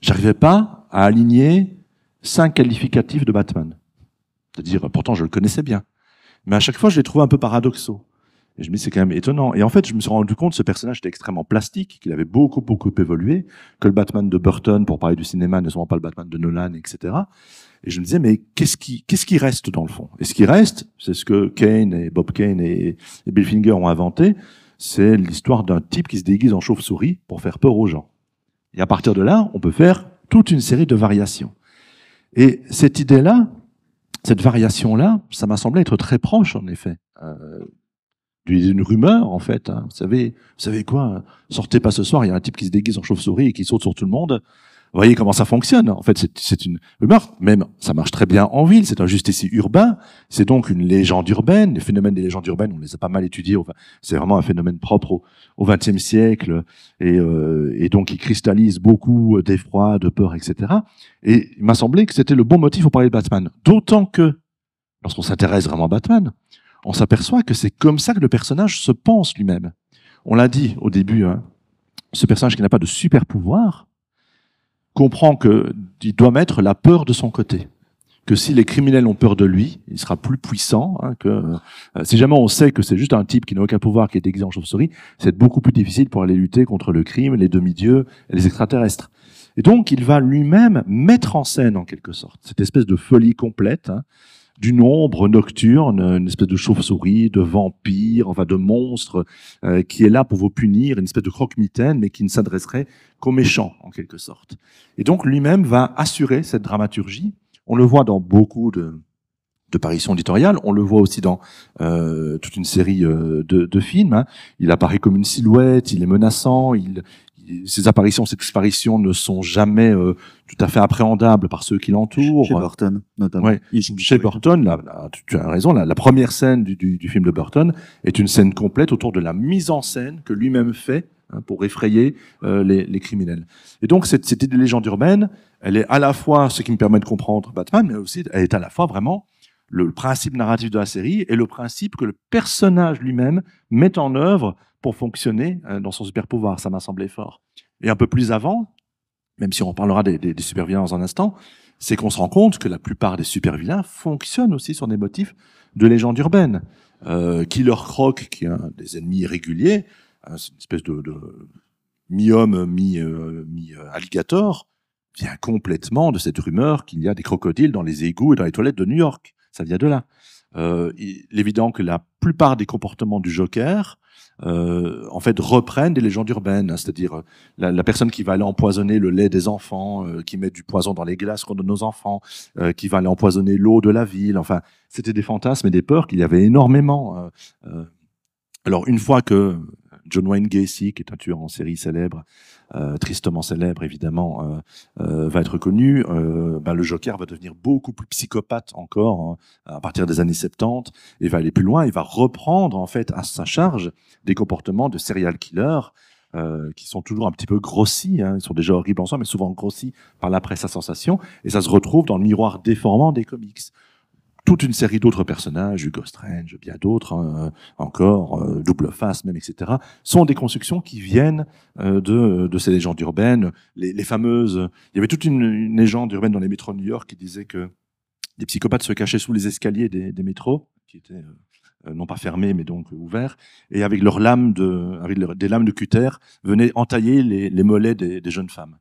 S4: j'arrivais pas à aligner cinq qualificatifs de Batman. C'est-à-dire, pourtant je le connaissais bien. Mais à chaque fois, je les trouvais un peu paradoxaux. Et je me dis, c'est quand même étonnant. Et en fait, je me suis rendu compte, que ce personnage était extrêmement plastique, qu'il avait beaucoup, beaucoup évolué, que le Batman de Burton, pour parler du cinéma, ne sûrement pas le Batman de Nolan, etc. Et je me disais, mais qu'est-ce qui, qu'est-ce qui reste dans le fond Et ce qui reste, c'est ce que Kane et Bob Kane et, et Bill Finger ont inventé, c'est l'histoire d'un type qui se déguise en chauve-souris pour faire peur aux gens. Et à partir de là, on peut faire toute une série de variations. Et cette idée-là, cette variation-là, ça m'a semblé être très proche, en effet, euh, d'une rumeur, en fait. Hein. Vous savez, vous savez quoi Sortez pas ce soir, il y a un type qui se déguise en chauve-souris et qui saute sur tout le monde. Vous voyez comment ça fonctionne. En fait, c'est une Même, ça marche très bien en ville. C'est un justicier urbain. C'est donc une légende urbaine. Les phénomènes des légendes urbaines, on les a pas mal étudiés. C'est vraiment un phénomène propre au XXe siècle euh, et, donc il cristallise beaucoup euh, d'effroi, de peur, etc. Et il m'a semblé que c'était le bon motif pour parler de Batman. D'autant que, lorsqu'on s'intéresse vraiment à Batman, on s'aperçoit que c'est comme ça que le personnage se pense lui-même. On l'a dit au début, hein. ce personnage qui n'a pas de super pouvoir, comprend qu'il doit mettre la peur de son côté que si les criminels ont peur de lui, il sera plus puissant. Hein, que euh, si jamais on sait que c'est juste un type qui n'a aucun pouvoir, qui est exilé en chauve-souris, c'est beaucoup plus difficile pour aller lutter contre le crime, les demi-dieux, et les extraterrestres. Et donc, il va lui-même mettre en scène, en quelque sorte, cette espèce de folie complète. Hein, d'une ombre nocturne, une espèce de chauve-souris, de vampire, enfin de monstre, euh, qui est là pour vous punir, une espèce de croque-mitaine, mais qui ne s'adresserait qu'aux méchants, en quelque sorte. Et donc lui-même va assurer cette dramaturgie. On le voit dans beaucoup de, de parition On le voit aussi dans euh, toute une série euh, de, films. Hein. Il apparaît comme une silhouette, il est menaçant, il, ces apparitions, ces disparitions ne sont jamais euh, tout à fait appréhendables par ceux qui l'entourent. Chez Burton, notamment. Chez Burton, tu, as raison, la, première scène du, film de Burton est une scène complète autour de la mise en scène que lui-même fait hein, pour effrayer euh, les, criminels. Et donc, cette, cette idée de légende urbaine, elle est à la fois ce qui me permet de comprendre Batman, mais aussi elle est à la fois vraiment le principe narratif de la série et le principe que le personnage lui-même met en œuvre pour fonctionner euh, dans son super pouvoir. Ça m'a semblé fort. Et un peu plus avant, même si on parlera des, des, des super vilains dans un instant, c'est qu'on se rend compte que la plupart des super vilains fonctionnent aussi sur des motifs de légende urbaine. Euh, Killer Croc, qui est un des ennemis réguliers, hein, c'est une espèce de, mi-homme, euh, mi-alligator, vient complètement de cette rumeur qu'il y a des crocodiles dans les égouts et dans les toilettes de New York. Ça vient de là euh, il est évident que la plupart des comportements du Joker euh, en fait reprennent des légendes urbaines, hein, c'est-à-dire euh, la, personne qui va aller empoisonner le lait des enfants, euh, qui met du poison dans les glaces qu'on donne enfants, qui va aller empoisonner l'eau de la ville. Enfin, c'était des fantasmes et des peurs qu'il y avait énormément. Hein. alors une fois que John Wayne Gacy, qui est un tueur en série célèbre, euh, tristement célèbre évidemment, euh, euh, va être connu. Bah, le Joker va devenir beaucoup plus psychopathe encore hein, à partir des années 70 et va aller plus loin. Il va reprendre en fait à sa charge des comportements de serial killer. qui sont toujours un petit peu grossis, hein. ils sont déjà horribles en soi, mais souvent grossis par la presse à sensation, et ça se retrouve dans le miroir déformant des comics toute une série d'autres personnages, Hugo Strange, bien d'autres hein, euh, encore, euh, Double Face même, etc., sont des constructions qui viennent euh, de, ces légendes urbaines, les, fameuses... Il y avait toute une, légende urbaine dans les métros de New York qui disait que des psychopathes se cachaient sous les escaliers des, métros, qui étaient non pas fermés mais donc ouverts, et avec leurs lames de, avec des lames de cutter venaient entailler les, mollets des, des jeunes femmes.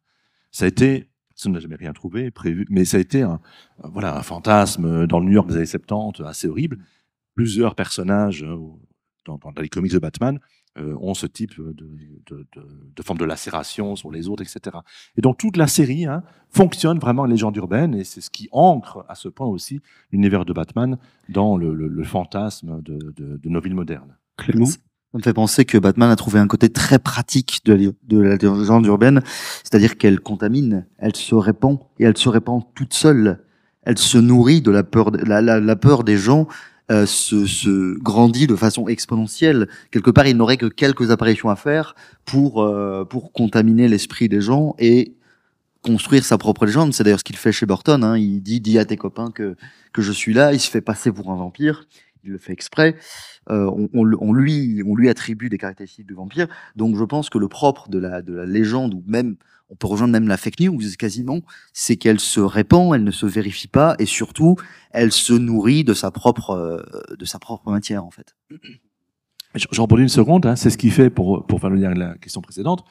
S4: Ça a été ça n'a jamais rien trouvé, prévu. Mais ça a été un, voilà, un fantasme euh, dans le New York des années 70, assez horrible. Plusieurs personnages euh, dans, les comics de Batman euh, ont ce type de, de, de, de, forme de lacération sur les autres, etc. Et donc toute la série hein, fonctionne vraiment les légende urbaine, et c'est ce qui ancre à ce point aussi l'univers de Batman dans le, fantasme de, nos villes modernes.
S3: Ça me fait penser que Batman a trouvé un côté très pratique de, la légende urbaine, c'est-à-dire qu'elle contamine, elle se répand et elle se répand toute seule. Elle se nourrit de la peur, la, peur des gens euh, se, grandit de façon exponentielle. Quelque part, il n'aurait que quelques apparitions à faire pour euh, pour contaminer l'esprit des gens et construire sa propre légende. C'est d'ailleurs ce qu'il fait chez Burton. Hein. Il dit dit à tes copains que que je suis là. Il se fait passer pour un vampire il le fait exprès. Euh, on, lui, on lui attribue des caractéristiques de vampire. Donc je pense que le propre de la, de la légende, ou même, on peut rejoindre même la fake news quasiment, c'est qu'elle se répand, elle ne se vérifie pas, et surtout, elle se nourrit de sa propre,
S4: euh, de sa propre matière, en fait. Je reprends une seconde, hein. c'est ce qui fait, pour, pour faire venir la question précédente,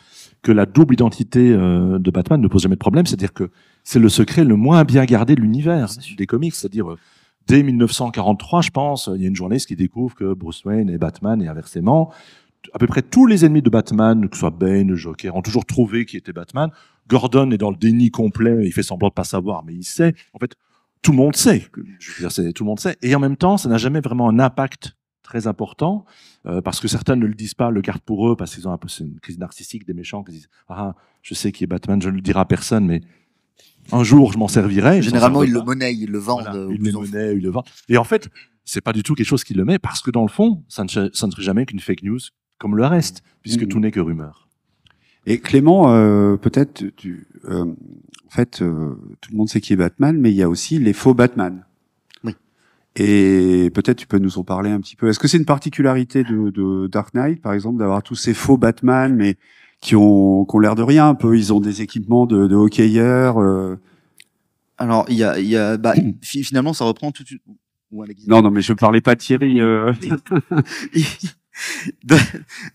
S4: que la double identité euh, de Batman ne pose jamais de problème, c'est-à-dire que c'est le secret le moins bien gardé de l'univers des comics, c'est-à-dire dès 1943, je pense, il y a une journée, journaliste qui découvre que Bruce Wayne est Batman et inversement. À peu près tous les ennemis de Batman, que ce soit Bane, Joker, ont toujours trouvé qui était Batman. Gordon est dans le déni complet, il fait semblant de pas savoir, mais il sait. En fait, tout le monde sait. Je veux dire, tout le monde sait. Et en même temps, ça n'a jamais vraiment un impact très important euh, parce que certains ne le disent pas, le gardent pour eux parce qu'ils ont un peu une crise narcissique des méchants qui disent ah je sais qui est Batman, je ne le dirai à personne, mais un jour, je m'en servirai. Généralement, ils le monnaient, ils le vendent. Euh, le le Et en fait, c'est pas du tout quelque chose qui le met, parce que dans le fond, ça ne, serait jamais qu'une fake news, comme le reste, mm. puisque mm. tout n'est que rumeur.
S1: Et Clément, euh, peut-être, euh, en fait, euh, tout le monde sait qui est Batman, mais il y a aussi les faux Batman. Oui. Et peut-être tu peux nous en parler un petit peu. Est-ce que c'est une particularité de, de Dark Knight, par exemple, d'avoir tous ces faux Batman, mais qui ont, qui ont l'air de rien un peu. Ils ont des équipements de, de hockeyeurs. Euh. Alors, il y a, y a bah, finalement, ça reprend tout. Une... non, non, mais je
S3: parlais pas de Thierry. Euh. Bah,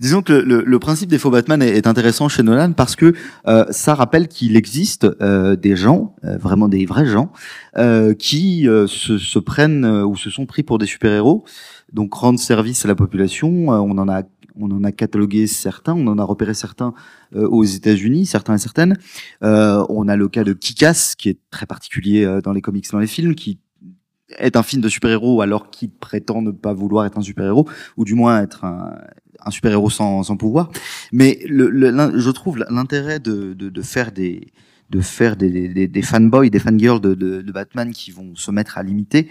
S3: disons que le, le, principe des faux Batman est, intéressant chez Nolan parce que euh, ça rappelle qu'il existe des gens, vraiment des vrais gens, qui se, se, prennent ou se sont pris pour des super-héros, donc rendent service à la population. on en a on en a catalogué certains, on en a repéré certains euh, aux États-Unis, certains et certaines. Euh, on a le cas de Kikas, qui est très particulier euh, dans les comics, dans les films, qui est un film de super-héros alors qu'il prétend ne pas vouloir être un super-héros, ou du moins être un, super-héros sans, pouvoir. Mais je trouve l'intérêt de, faire des fanboys, des fangirls de, de Batman qui vont se mettre à l'imiter,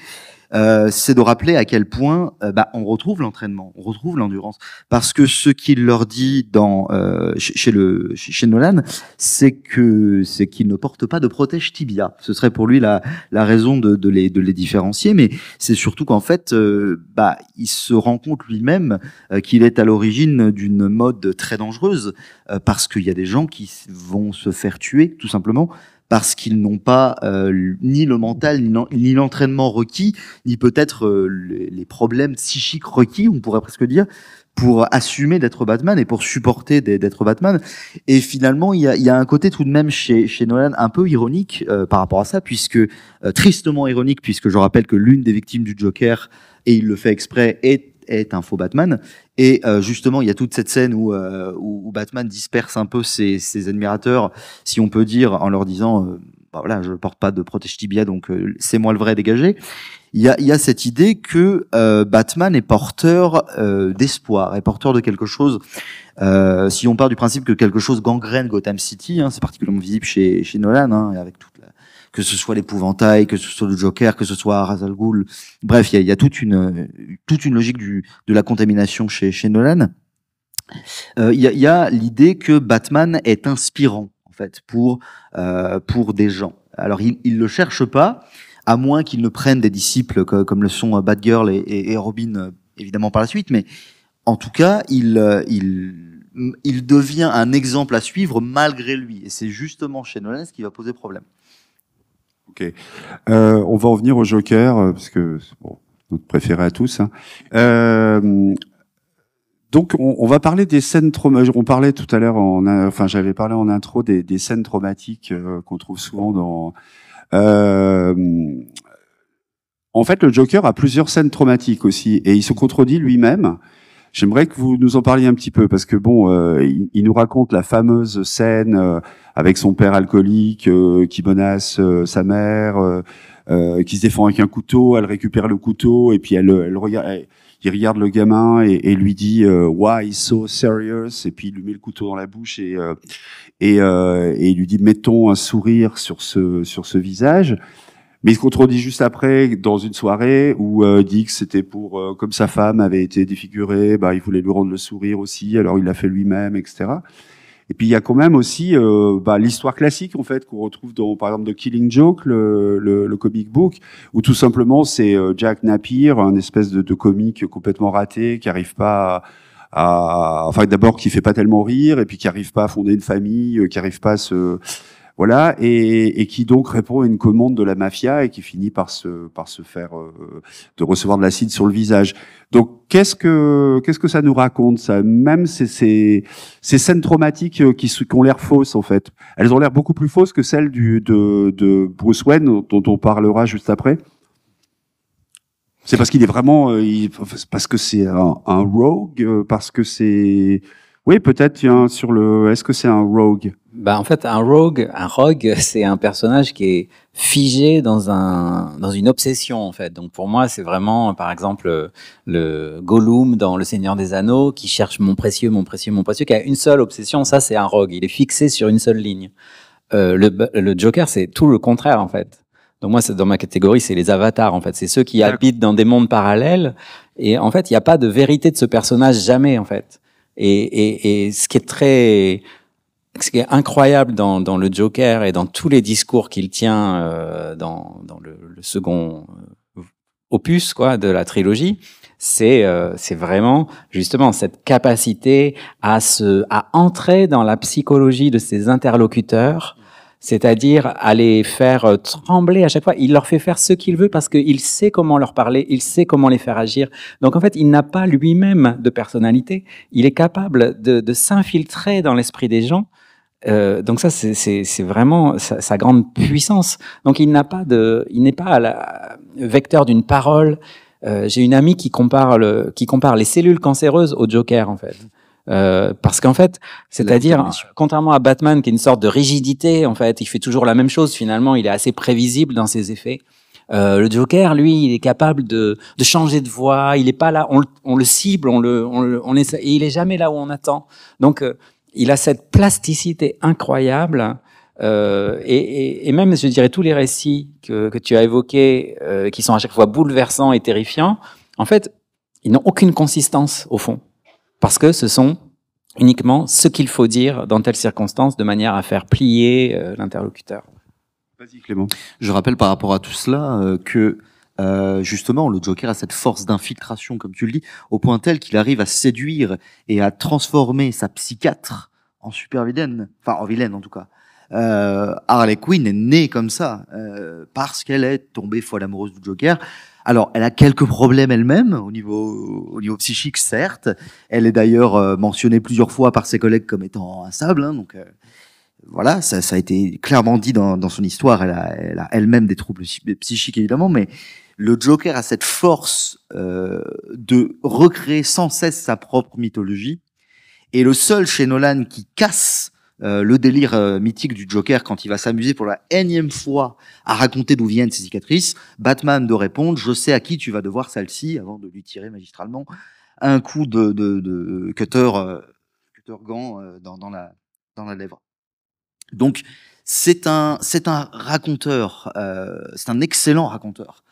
S3: euh, c'est de rappeler à quel point euh, bah, on retrouve l'entraînement, on retrouve l'endurance. Parce que ce qu'il leur dit dans, euh, chez, le, chez Nolan, c'est que c'est qu'il ne porte pas de protège tibia. Ce serait pour lui la, la raison de, de, les, de les différencier, mais c'est surtout qu'en fait, bah, il se rend compte lui-même qu'il est à l'origine d'une mode très dangereuse, parce qu'il y a des gens qui vont se faire tuer, tout simplement, parce qu'ils n'ont pas euh, ni le mental, ni l'entraînement requis, ni peut-être euh, les problèmes psychiques requis, on pourrait presque dire, pour assumer d'être Batman et pour supporter d'être Batman. Et finalement, il y a, un côté tout de même chez, chez Nolan un peu ironique euh, par rapport à ça, puisque tristement ironique, puisque je rappelle que l'une des victimes du Joker, et il le fait exprès, est est un faux Batman. Et euh, justement, il y a toute cette scène où, euh, Batman disperse un peu ses, admirateurs, si on peut dire, en leur disant, je euh, bah voilà, je porte pas de protège tibia, donc c'est moi le vrai dégagé. Il y a, cette idée que Batman est porteur d'espoir, est porteur de quelque chose. si on part du principe que quelque chose gangrène Gotham City, hein, c'est particulièrement visible chez, chez Nolan, hein, avec toute la, que ce soit l'épouvantail, que ce soit le Joker, que ce soit Razal Ghoul. Bref, il y a, toute une toute une logique du, de la contamination chez chez Nolan. Euh, il y a, l'idée que Batman est inspirant en fait pour euh, pour des gens. Alors il il le cherche pas, à moins qu'il ne prenne des disciples comme le sont euh, Batgirl et, et, Robin évidemment par la suite, mais en tout cas il il il devient un exemple à suivre malgré lui. Et c'est justement chez Nolan ce qui va poser problème.
S1: Ok. Euh, on va en venir au Joker, euh, parce que c'est notre préféré à tous. Hein. Euh, donc, on, va parler des scènes traumatiques. On parlait tout à l'heure, en, enfin, j'avais parlé en intro des, scènes traumatiques qu'on trouve souvent dans. en fait, le Joker a plusieurs scènes traumatiques aussi, et il se contredit lui-même. J'aimerais que vous nous en parliez un petit peu parce que bon, euh, il, nous raconte la fameuse scène euh, avec son père alcoolique euh, qui menace sa mère, qui se défend avec un couteau. Elle récupère le couteau et puis elle, elle regarde. il regarde le gamin et, lui dit Why so serious Et puis il lui met le couteau dans la bouche et et, et il lui dit mettons un sourire sur ce sur ce visage. Mais il se contredit juste après dans une soirée où euh, Dix c'était pour euh, comme sa femme avait été défigurée, bah il voulait lui rendre le sourire aussi, alors il l'a fait lui-même, etc. Et puis il y a quand même aussi euh, bah, l'histoire classique en fait qu'on retrouve dans par exemple de Killing Joke, le, le, le, comic book, où tout simplement c'est euh, Jack Napier, un espèce de, de comique complètement raté qui arrive pas. à à, enfin d'abord qui fait pas tellement rire et puis qui arrive pas à fonder une famille, qui arrive pas à se voilà, et, qui donc répond à une commande de la mafia et qui finit par se, par se faire, euh, de recevoir de l'acide sur le visage. Donc, qu'est-ce que, qu'est-ce que ça nous raconte, ça Même ces, ces, scènes traumatiques euh, qui, ont l'air fausses, en fait. Elles ont l'air beaucoup plus fausses que celles du, de, Bruce Wayne, dont on parlera juste après. C'est parce qu'il est vraiment, euh, parce que c'est un, un, rogue, parce que c'est, oui, peut-être
S2: sur le, est-ce que c'est un rogue bah, En fait, un rogue, un rogue, c'est un personnage qui est figé dans, un, dans une obsession, en fait. Donc pour moi, c'est vraiment, par exemple, le Gollum dans Le Seigneur des Anneaux qui cherche mon précieux, mon précieux, mon précieux, qui a une seule obsession. Ça, c'est un rogue. Il est fixé sur une seule ligne. Euh, le, le Joker, c'est tout le contraire, en fait. Donc moi, dans ma catégorie, c'est les avatars en fait. C'est ceux qui habitent dans des mondes parallèles. Et en fait, il n'y a pas de vérité de ce personnage jamais en fait. Et, et, et ce qui est très ce qui est incroyable dans, dans, le Joker et dans tous les discours qu'il tient euh, dans, dans le, second euh, opus quoi de la trilogie, c'est euh, c'est vraiment justement cette capacité à se à entrer dans la psychologie de ses interlocuteurs, c'est-à-dire à les faire trembler à chaque fois. Il leur fait faire ce qu'il veut parce qu'il sait comment leur parler, il sait comment les faire agir. Donc en fait, il n'a pas lui-même de personnalité. Il est capable de, de s'infiltrer dans l'esprit des gens euh, donc ça, c'est vraiment sa, sa, grande puissance. Donc il n'a pas de, il n'est pas à la, vecteur d'une parole. Euh, J'ai une amie qui compare le, qui compare les cellules cancéreuses au Joker en fait. Euh, parce qu'en fait, c'est-à-dire, contrairement à Batman, qui est une sorte de rigidité, en fait, il fait toujours la même chose. Finalement, il est assez prévisible dans ses effets. Euh, le Joker, lui, il est capable de, de changer de voix. Il n'est pas là. On, on le cible, on le, on, le, on et il est jamais là où on attend. Donc, euh, il a cette plasticité incroyable. Euh, et, même, je dirais, tous les récits que, tu as évoqués, euh, qui sont à chaque fois bouleversants et terrifiants, en fait, ils n'ont aucune consistance au fond, parce que ce sont uniquement ce qu'il faut dire dans telles circonstances, de manière à faire plier euh, l'interlocuteur. Vas-y, Clément. Je rappelle par rapport à tout cela que euh, justement, le Joker a cette force
S3: d'infiltration, comme tu le dis, au point tel qu'il arrive à séduire et à transformer sa psychiatre en super enfin en vilaine en tout cas. Euh, Harley Quinn est née comme ça euh, parce qu'elle est tombée folle amoureuse du Joker. Alors, elle a quelques problèmes elle-même au niveau au niveau psychique, certes. Elle est d'ailleurs euh, mentionnée plusieurs fois par ses collègues comme étant un hein, donc voilà, ça, a été clairement dit dans, son histoire. Elle a, elle même des troubles psychiques évidemment, mais le Joker a cette force euh, de recréer sans cesse sa propre mythologie. Et le seul chez Nolan qui casse euh, le délire euh, mythique du Joker quand il va s'amuser pour la énième fois à raconter d'où viennent ses cicatrices, Batman de répondre Je sais à qui tu vas devoir celle-ci, avant de lui tirer magistralement un coup de, cutter, gant dans, dans, la, dans la lèvre. Donc, c'est un, c'est un raconteur, euh, c'est un excellent raconteur.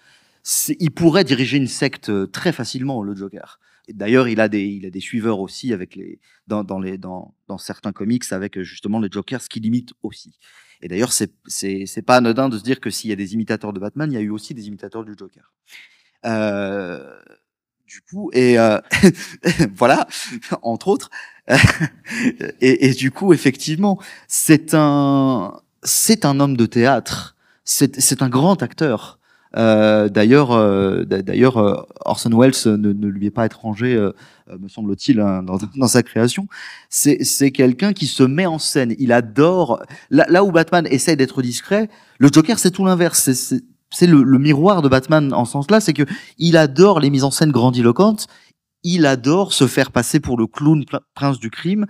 S3: Il pourrait diriger une secte euh, très facilement, le Joker. D'ailleurs, il a des, il a des suiveurs aussi avec les, dans, dans les, dans, dans, certains comics avec euh, justement les ce qui limite aussi. Et d'ailleurs, c'est, c'est, c'est pas anodin de se dire que s'il y a des imitateurs de Batman, il y a eu aussi des imitateurs du Joker. Euh, du coup, et euh, voilà, entre autres. et, du coup, effectivement, c'est un, c'est un homme de théâtre. C'est un grand acteur. Euh, d'ailleurs, euh, d'ailleurs, euh, Orson Welles ne, lui est pas étranger, me semble-t-il, hein, dans, sa création. C'est quelqu'un qui se met en scène. Il adore. Là, où Batman essaye d'être discret, le Joker, c'est tout l'inverse. C'est le, miroir de Batman en ce sens-là, c'est que il adore les mises en scène grandiloquentes il adore se faire passer pour le clown prince du crime.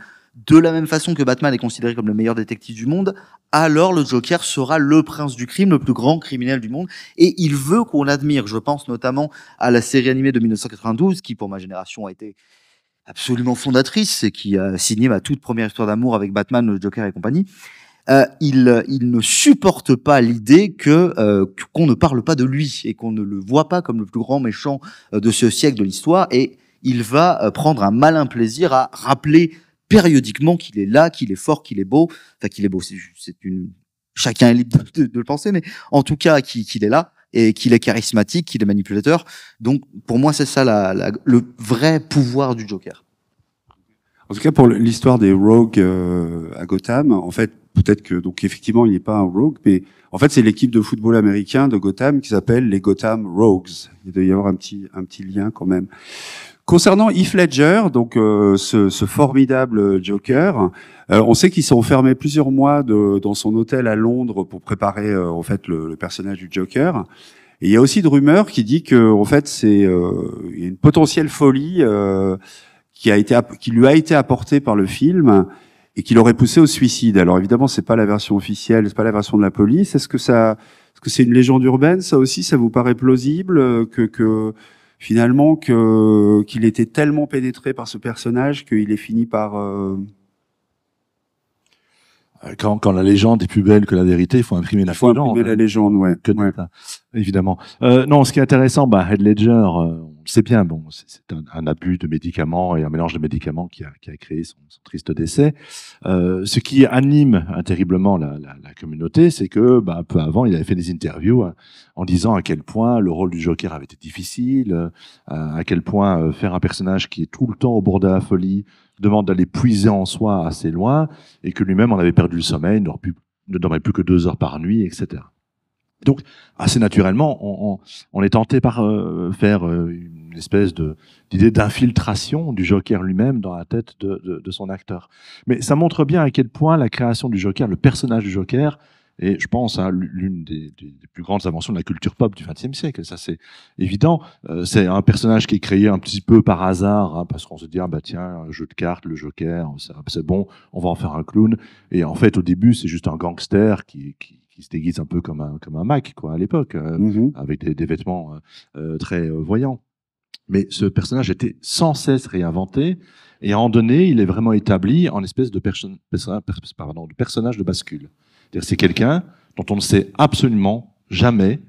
S3: De la même façon que Batman est considéré comme le meilleur détective du monde, alors le Joker sera le prince du crime, le plus grand criminel du monde, et il veut qu'on admire Je pense notamment à la série animée de 1992, qui pour ma génération a été absolument fondatrice et qui a signé ma toute première histoire d'amour avec Batman, le Joker et compagnie. Euh, il, ne supporte pas l'idée que euh, qu'on ne parle pas de lui et qu'on ne le voit pas comme le plus grand méchant euh, de ce siècle de l'histoire. Et il va euh, prendre un malin plaisir à rappeler périodiquement qu'il est là, qu'il est fort, qu'il est beau, enfin qu'il est beau, c'est une chacun est libre de, le penser, mais en tout cas qu'il est là et qu'il est charismatique, qu'il est manipulateur. Donc pour moi c'est ça le vrai pouvoir du Joker.
S1: En tout cas pour l'histoire des rogues euh, à Gotham, en fait peut-être que donc effectivement il n'est pas un rogue, mais en fait c'est l'équipe de football américain de Gotham qui s'appelle les Gotham Rogues. Il doit y avoir un petit un petit lien quand même. Concernant Heath Ledger, donc euh, ce, ce, formidable Joker, euh, on sait qu'il s'est enfermé plusieurs mois dans son hôtel à Londres pour préparer euh, en fait le, personnage du Joker. Et il y a aussi de rumeurs qui dit que en fait c'est une potentielle folie qui a été qui lui a été apportée par le film et qui l'aurait poussé au suicide. Alors évidemment, c'est pas la version officielle, c'est pas la version de la police. Est-ce que ça, est-ce que c'est une légende urbaine Ça aussi, ça vous paraît plausible que, que finalement que qu'il était tellement pénétré par ce personnage qu'il est fini par euh,
S4: euh, quand, la légende est plus belle que la vérité, il faut imprimer la faut la hein, légende, ouais. évidemment. Euh, non, ce qui est intéressant, bah, Head Ledger, euh, on sait bien, bon, c'est un, abus de médicaments et un mélange de médicaments qui a, créé son, triste décès. ce qui anime hein, terriblement la, communauté, c'est que bah, peu avant, il avait fait des interviews hein, en disant à quel point le rôle du Joker avait été difficile, à quel point faire un personnage qui est tout le temps au bord de la folie, demande d'aller puiser en soi assez loin, et que lui-même en avait perdu le sommeil, ne dormait plus que deux heures par nuit, etc. Donc, assez naturellement, on, est tenté par euh, faire euh, une espèce d'idée d'infiltration du Joker lui-même dans la tête de, son acteur. Mais ça montre bien à quel point la création du Joker, le personnage du Joker, et je pense à l'une des, plus grandes inventions de la culture pop du XXe siècle. Ça, c'est évident. Euh, c'est un personnage qui est créé un petit peu par hasard, hein, parce qu'on se dit, ah, bah tiens, un jeu de cartes, le Joker, c'est bon, on va en faire un clown. Et en fait, au début, c'est juste un gangster qui, se déguise un peu comme un, comme un Mac quoi, à l'époque, euh, mm-hmm. avec des, vêtements euh, très voyants. Mais ce personnage était sans cesse réinventé, et à un moment donné, il est vraiment établi en espèce de, de personnage de bascule. C'est quelqu'un dont on ne sait absolument jamais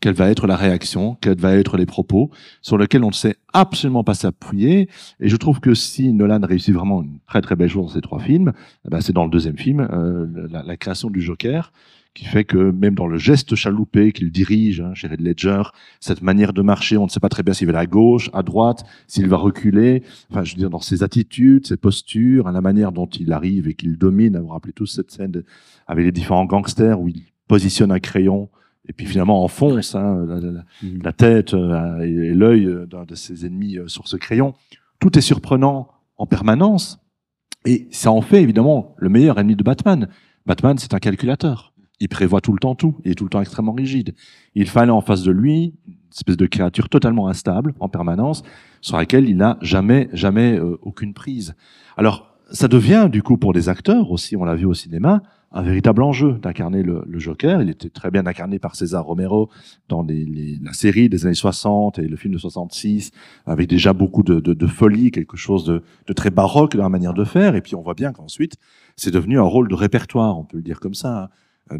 S4: quelle va être la réaction, quels va être les propos, sur lesquels on ne sait absolument pas s'appuyer. Et je trouve que si Nolan réussit vraiment une très très belle chose dans ces trois films, eh ben, c'est dans le deuxième film, euh, la, création du Joker, qui fait que même dans le geste chaloupé qu'il dirige hein, chez Ledger, cette manière de marcher, on ne sait pas très bien s'il va à gauche, à droite, s'il va reculer. Enfin, je veux dire, dans ses attitudes, ses postures, hein, la manière dont il arrive et qu'il domine. Vous hein, vous rappelez tous cette scène avec les différents gangsters où il positionne un crayon et puis finalement enfonce hein, la, mm. tête euh, et, l'œil euh, d'un de ses ennemis euh, sur ce crayon. Tout est surprenant en permanence et ça en fait évidemment le meilleur ennemi de Batman. Batman, c'est un calculateur il prévoit tout le temps tout, il est tout le temps extrêmement rigide. Il fallait en face de lui une espèce de créature totalement instable en permanence, sur laquelle il n'a jamais, jamais euh, aucune prise. Alors, ça devient du coup pour des acteurs aussi, on l'a vu au cinéma, un véritable enjeu d'incarner le, Joker. Il était très bien incarné par César Romero dans la série des années 60 et le film de 66, avec déjà beaucoup de, de, folie, quelque chose de, de, très baroque dans la manière de faire. Et puis on voit bien qu'ensuite, c'est devenu un rôle de répertoire, on peut le dire comme ça. Hein.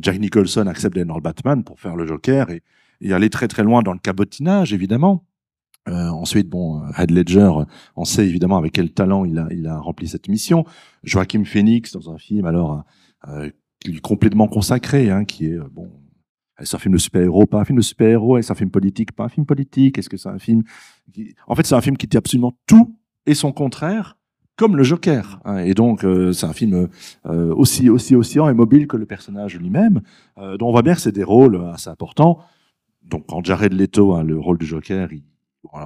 S4: Jack Nicholson accepte d'être dans Batman pour faire le Joker et, et aller très très loin dans le cabotinage, évidemment. Euh, ensuite, bon, Head Ledger, on sait évidemment avec quel talent il a, il a rempli cette mission. Joachim Phoenix dans un film alors euh, euh complètement consacré, hein, qui est euh, bon, est-ce un film de super-héros, pas un film de super-héros, est-ce un film politique, pas un film politique, est-ce que c'est un film qui... En fait, c'est un film qui était absolument tout et son contraire comme le Joker. Hein. et donc, euh, c'est un film euh, aussi aussi oscillant et mobile que le personnage lui-même, euh, dont on voit bien que c'est des rôles assez importants. Donc, quand Jared Leto, hein, le rôle du Joker,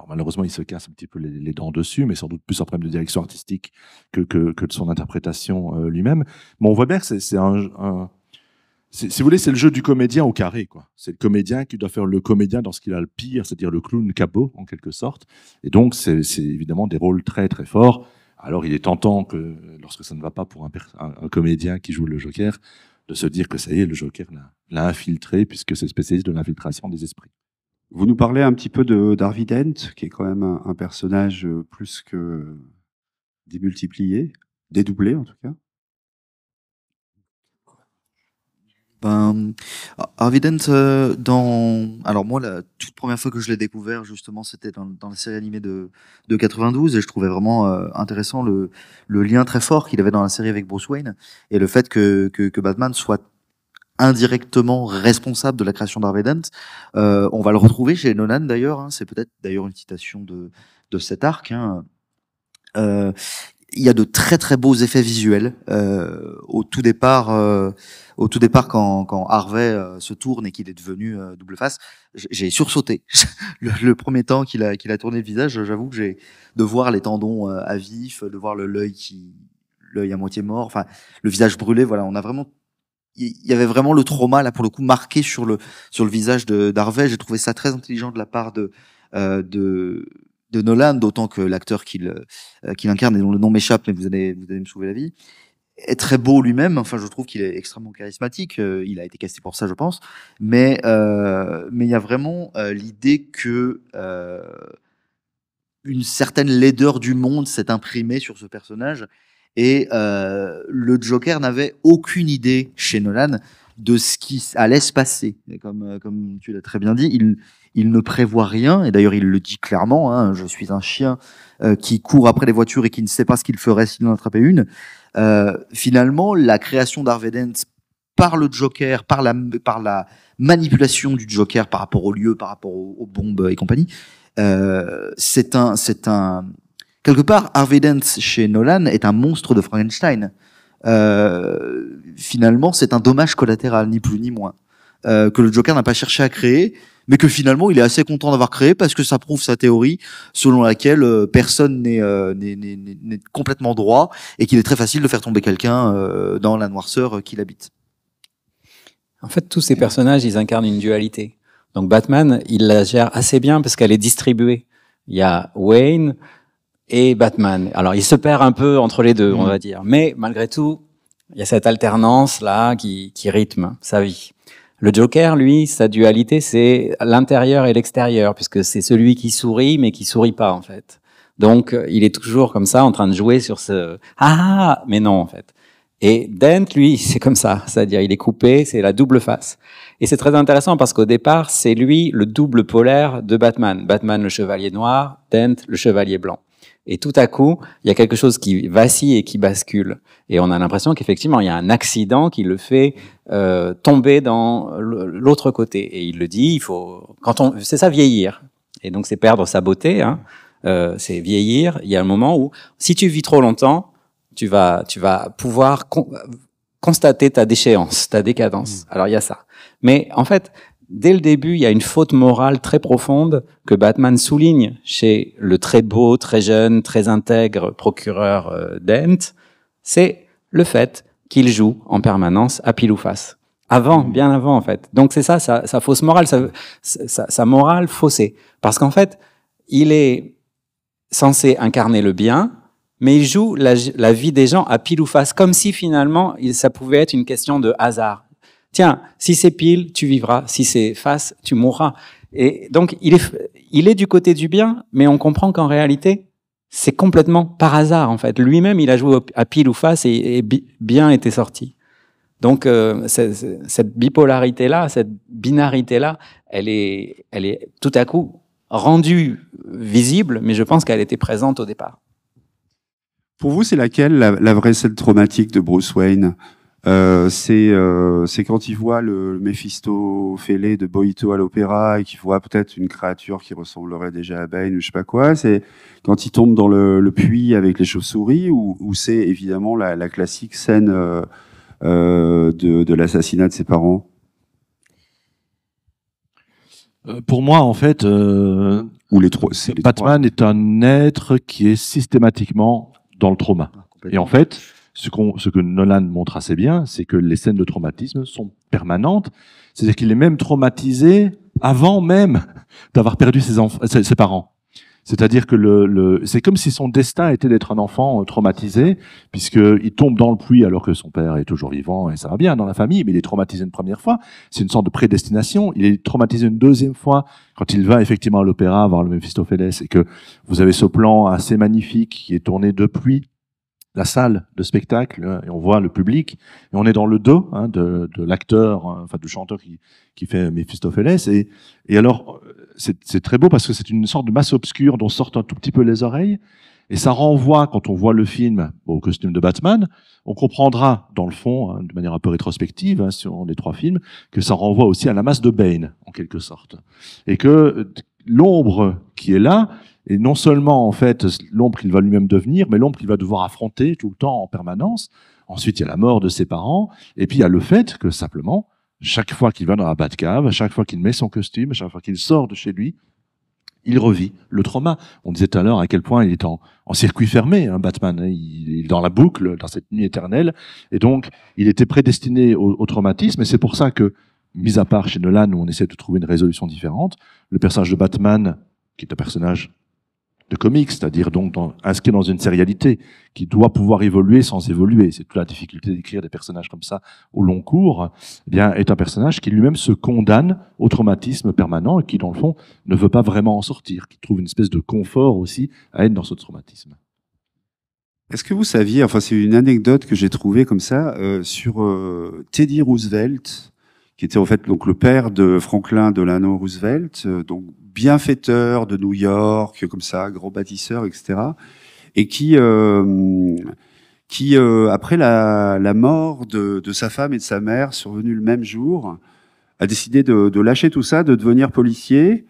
S4: malheureusement, il se casse un petit peu les, dents dessus, mais sans doute plus en problème de direction artistique que, que, de son interprétation lui-même. Mais on voit bien que c'est un, si vous voulez, c'est le jeu du comédien au carré, quoi. C'est le comédien qui doit faire le comédien dans ce qu'il a le pire, c'est-à-dire le clown cabot, en quelque sorte. Et donc, c'est évidemment des rôles très, très forts. Alors il est tentant que lorsque ça ne va pas pour un, comédien qui joue le Joker, de se dire que ça y est, le Joker l'a infiltré, puisque c'est spécialiste de l'infiltration des esprits. Vous nous parlez un petit peu de Dent, qui est quand même un
S1: personnage euh, plus que démultiplié, dédoublé en tout cas. Ben, euh, Arvident,
S3: euh, dans. Alors, moi, la toute première fois que je l'ai découvert, justement, c'était dans, la série animée de, de 92, et je trouvais vraiment euh, intéressant le, le lien très fort qu'il avait dans la série avec Bruce Wayne, et le fait que, que, que Batman soit indirectement responsable de la création d'Arvident. on va le retrouver chez Nolan d'ailleurs, hein, c'est peut-être d'ailleurs une citation de, de cet arc. Hein. Euh, il y a de très très beaux effets visuels euh, au tout départ euh, au tout départ quand, quand Harvey euh, se tourne et qu'il est devenu euh, double face j'ai sursauté le, le, premier temps qu'il a qu'il a tourné le visage j'avoue que j'ai de voir les tendons euh, à vif de voir le l'œil qui l'œil à moitié mort enfin le visage brûlé voilà on a vraiment il y avait vraiment le trauma là pour le coup marqué sur le sur le visage de d'Harvey j'ai trouvé ça très intelligent de la part de de de Nolan, d'autant que l'acteur euh, qu'il incarne, et dont le nom m'échappe, mais vous allez, vous allez me sauver la vie, est très beau lui-même. Enfin, je trouve qu'il est extrêmement charismatique. Euh, il a été casté pour ça, je pense. Mais euh, mais il y a vraiment l'idée que une certaine laideur du monde s'est imprimée sur ce personnage. Et le Joker n'avait aucune idée chez Nolan de ce qui allait se passer. Euh, comme, tu l'as très bien dit, il, ne prévoit rien, et d'ailleurs il le dit clairement, hein, je suis un chien euh, qui court après les voitures et qui ne sait pas ce qu'il ferait s'il en attrapait une. Euh, finalement, la création d'Harvey par le Joker, par la, manipulation du Joker par rapport au lieu, par rapport aux, bombes et compagnie, c'est un, un, quelque part, Harvey chez Nolan est un monstre de Frankenstein. Euh, finalement, c'est un dommage collatéral, ni plus ni moins, euh, que le Joker n'a pas cherché à créer, mais que finalement, il est assez content d'avoir créé parce que ça prouve sa théorie selon laquelle euh, personne euh, n'est complètement droit et qu'il est très facile de faire tomber quelqu'un
S2: dans la noirceur qu'il habite. En fait, tous ces personnages, ils incarnent une dualité. Donc Batman, il la gère assez bien parce qu'elle est distribuée. Il y a Wayne, et Batman. Alors il se perd un peu entre les deux, on mhm. va dire. Mais malgré tout, il y a cette alternance là qui, rythme sa vie. Le Joker, lui, sa dualité, c'est l'intérieur et l'extérieur, puisque c'est celui qui sourit mais qui sourit pas en fait. Donc il est toujours comme ça, en train de jouer sur ce ah mais non en fait. Et Dent, lui, c'est comme ça, c'est-à-dire il est coupé, c'est la double face. Et c'est très intéressant parce qu'au départ, c'est lui le double polaire de Batman. Batman le chevalier noir, Dent le chevalier blanc. Et tout à coup, il y a quelque chose qui vacille et qui bascule. Et on a l'impression qu'effectivement, il y a un accident qui le fait euh, tomber dans l'autre côté. Et il le dit, il faut, quand on, c'est ça vieillir. Et donc, c'est perdre sa beauté. Hein. Euh, c'est vieillir. Il y a un moment où, si tu vis trop longtemps, tu vas, tu vas pouvoir constater ta déchéance, ta décadence. Mmh. Alors il y a ça. Mais en fait, dès le début, il y a une faute morale très profonde que Batman souligne chez le très beau, très jeune, très intègre procureur euh, Dent, c'est le fait qu'il joue en permanence à pile ou face. Avant, mm. bien avant en fait. Donc c'est ça, sa, fausse morale, sa, morale faussée. Parce qu'en fait, il est censé incarner le bien, mais il joue la, vie des gens à pile ou face, comme si finalement ça pouvait être une question de hasard. Tiens, si c'est pile, tu vivras. Si c'est face, tu mourras. Et donc, il est, il est du côté du bien, mais on comprend qu'en réalité, c'est complètement par hasard, en fait. Lui-même, il a joué à pile ou face et, bien était sorti. Donc, euh, cette bipolarité-là, cette binarité-là, elle est, elle est tout à coup rendue visible, mais je pense qu'elle était présente au départ.
S1: Pour vous, c'est laquelle la, vraie scène traumatique de Bruce Wayne euh, euh, c'est quand il voit le, Mephisto fêlé de Boito à l'opéra et qu'il voit peut-être une créature qui ressemblerait déjà à Bane ou je sais pas quoi. C'est quand il tombe dans le, puits avec les chauves-souris ou, c'est évidemment la, classique scène euh, de, l'assassinat de ses parents.
S4: Pour moi, en fait, où les trois, Batman est un être qui est systématiquement dans le trauma. Ah, et en fait, ce, ce que Nolan montre assez bien, c'est que les scènes de traumatisme sont permanentes. C'est-à-dire qu'il est même traumatisé avant même d'avoir perdu ses, ses parents. C'est-à-dire que le, c'est comme si son destin était d'être un enfant euh, traumatisé, puisqu'il tombe dans le puits alors que son père est toujours vivant et ça va bien dans la famille, mais il est traumatisé une première fois, c'est une sorte de prédestination, il est traumatisé une deuxième fois quand il va effectivement à l'opéra voir le Mephistopheles et que vous avez ce plan assez magnifique qui est tourné depuis la salle de spectacle hein, et on voit le public et on est dans le dos hein, de, l'acteur hein, enfin du chanteur qui, qui fait Mephistopheles et, et alors euh, c'est très beau parce que c'est une sorte de masse obscure dont sortent un tout petit peu les oreilles et ça renvoie quand on voit le film au costume de Batman on comprendra dans le fond de manière un peu rétrospective sur les trois films que ça renvoie aussi à la masse de Bane en quelque sorte et que euh, l'ombre qui est là et non seulement, en fait, l'ombre qu'il va lui-même devenir, mais l'ombre qu'il va devoir affronter tout le temps en permanence. Ensuite, il y a la mort de ses parents. Et puis, il y a le fait que, simplement, chaque fois qu'il va dans la Batcave, cave chaque fois qu'il met son costume, chaque fois qu'il sort de chez lui, il revit le trauma. On disait tout à l'heure à quel point il est en, circuit fermé, hein, Batman. Hein. il, est dans la boucle, dans cette nuit éternelle. Et donc, il était prédestiné au, au traumatisme. Et c'est pour ça que, mis à part chez Nolan, où on essaie de trouver une résolution différente, le personnage de Batman, qui est un personnage de comics, c'est-à-dire donc dans, inscrit dans une sérialité qui doit pouvoir évoluer sans évoluer. C'est toute la difficulté d'écrire des personnages comme ça au long cours. Eh bien, est un personnage qui lui-même se condamne au traumatisme permanent et qui, dans le fond, ne veut pas vraiment en sortir, qui trouve une espèce de confort aussi à être dans ce traumatisme.
S1: Est-ce que vous saviez, enfin c'est une anecdote que j'ai trouvée comme ça, euh, sur euh, Teddy Roosevelt, qui était en fait donc le père de Franklin Delano Roosevelt, euh, donc bienfaiteur de New York, comme ça, gros bâtisseur, etc. Et qui, euh, qui euh, après la, mort de, sa femme et de sa mère, survenue le même jour, a décidé de, lâcher tout ça, de devenir policier.